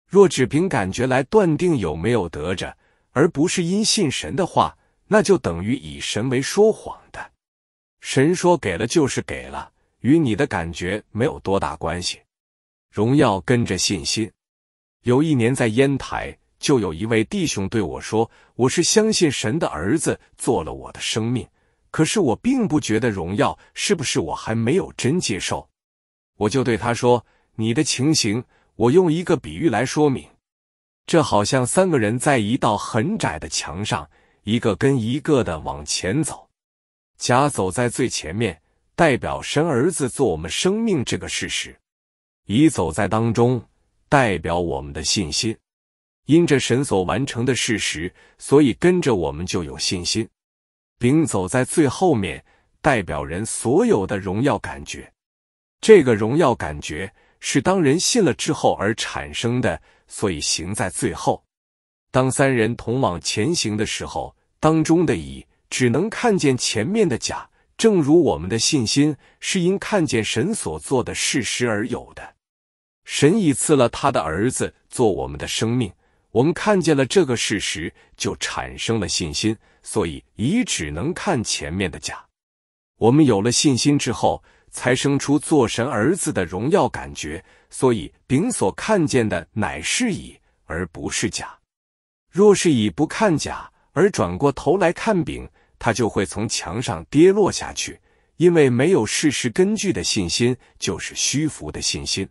若只凭感觉来断定有没有得着，而不是因信神的话，那就等于以神为说谎的。神说给了就是给了，与你的感觉没有多大关系。荣耀跟着信心。有一年在烟台，就有一位弟兄对我说：“我是相信神的儿子做了我的生命，可是我并不觉得荣耀，是不是我还没有真接受？”我就对他说。你的情形，我用一个比喻来说明：这好像三个人在一道很窄的墙上，一个跟一个的往前走。甲走在最前面，代表神儿子做我们生命这个事实；乙走在当中，代表我们的信心，因着神所完成的事实，所以跟着我们就有信心；丙走在最后面，代表人所有的荣耀感觉。这个荣耀感觉。是当人信了之后而产生的，所以行在最后。当三人同往前行的时候，当中的乙只能看见前面的甲，正如我们的信心是因看见神所做的事实而有的。神已赐了他的儿子做我们的生命，我们看见了这个事实，就产生了信心，所以乙只能看前面的甲。我们有了信心之后。才生出做神儿子的荣耀感觉，所以丙所看见的乃是乙而不是甲。若是乙不看甲而转过头来看丙，他就会从墙上跌落下去，因为没有事实根据的信心就是虚浮的信心。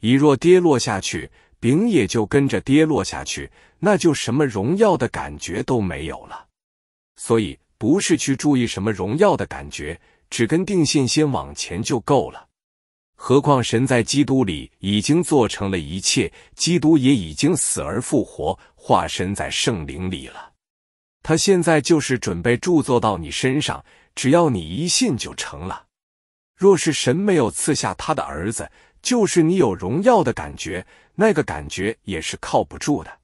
乙若跌落下去，丙也就跟着跌落下去，那就什么荣耀的感觉都没有了。所以不是去注意什么荣耀的感觉。只跟定信心往前就够了，何况神在基督里已经做成了一切，基督也已经死而复活，化身在圣灵里了。他现在就是准备著作到你身上，只要你一信就成了。若是神没有赐下他的儿子，就是你有荣耀的感觉，那个感觉也是靠不住的。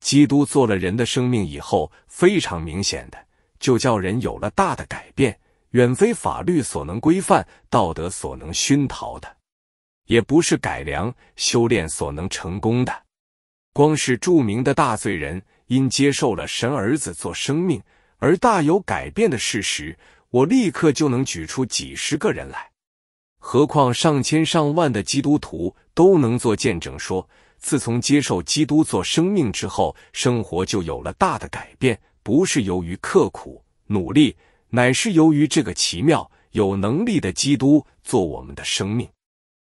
基督做了人的生命以后，非常明显的就叫人有了大的改变。远非法律所能规范，道德所能熏陶的，也不是改良修炼所能成功的。光是著名的大罪人因接受了神儿子做生命而大有改变的事实，我立刻就能举出几十个人来。何况上千上万的基督徒都能做见证，说自从接受基督做生命之后，生活就有了大的改变，不是由于刻苦努力。乃是由于这个奇妙有能力的基督做我们的生命。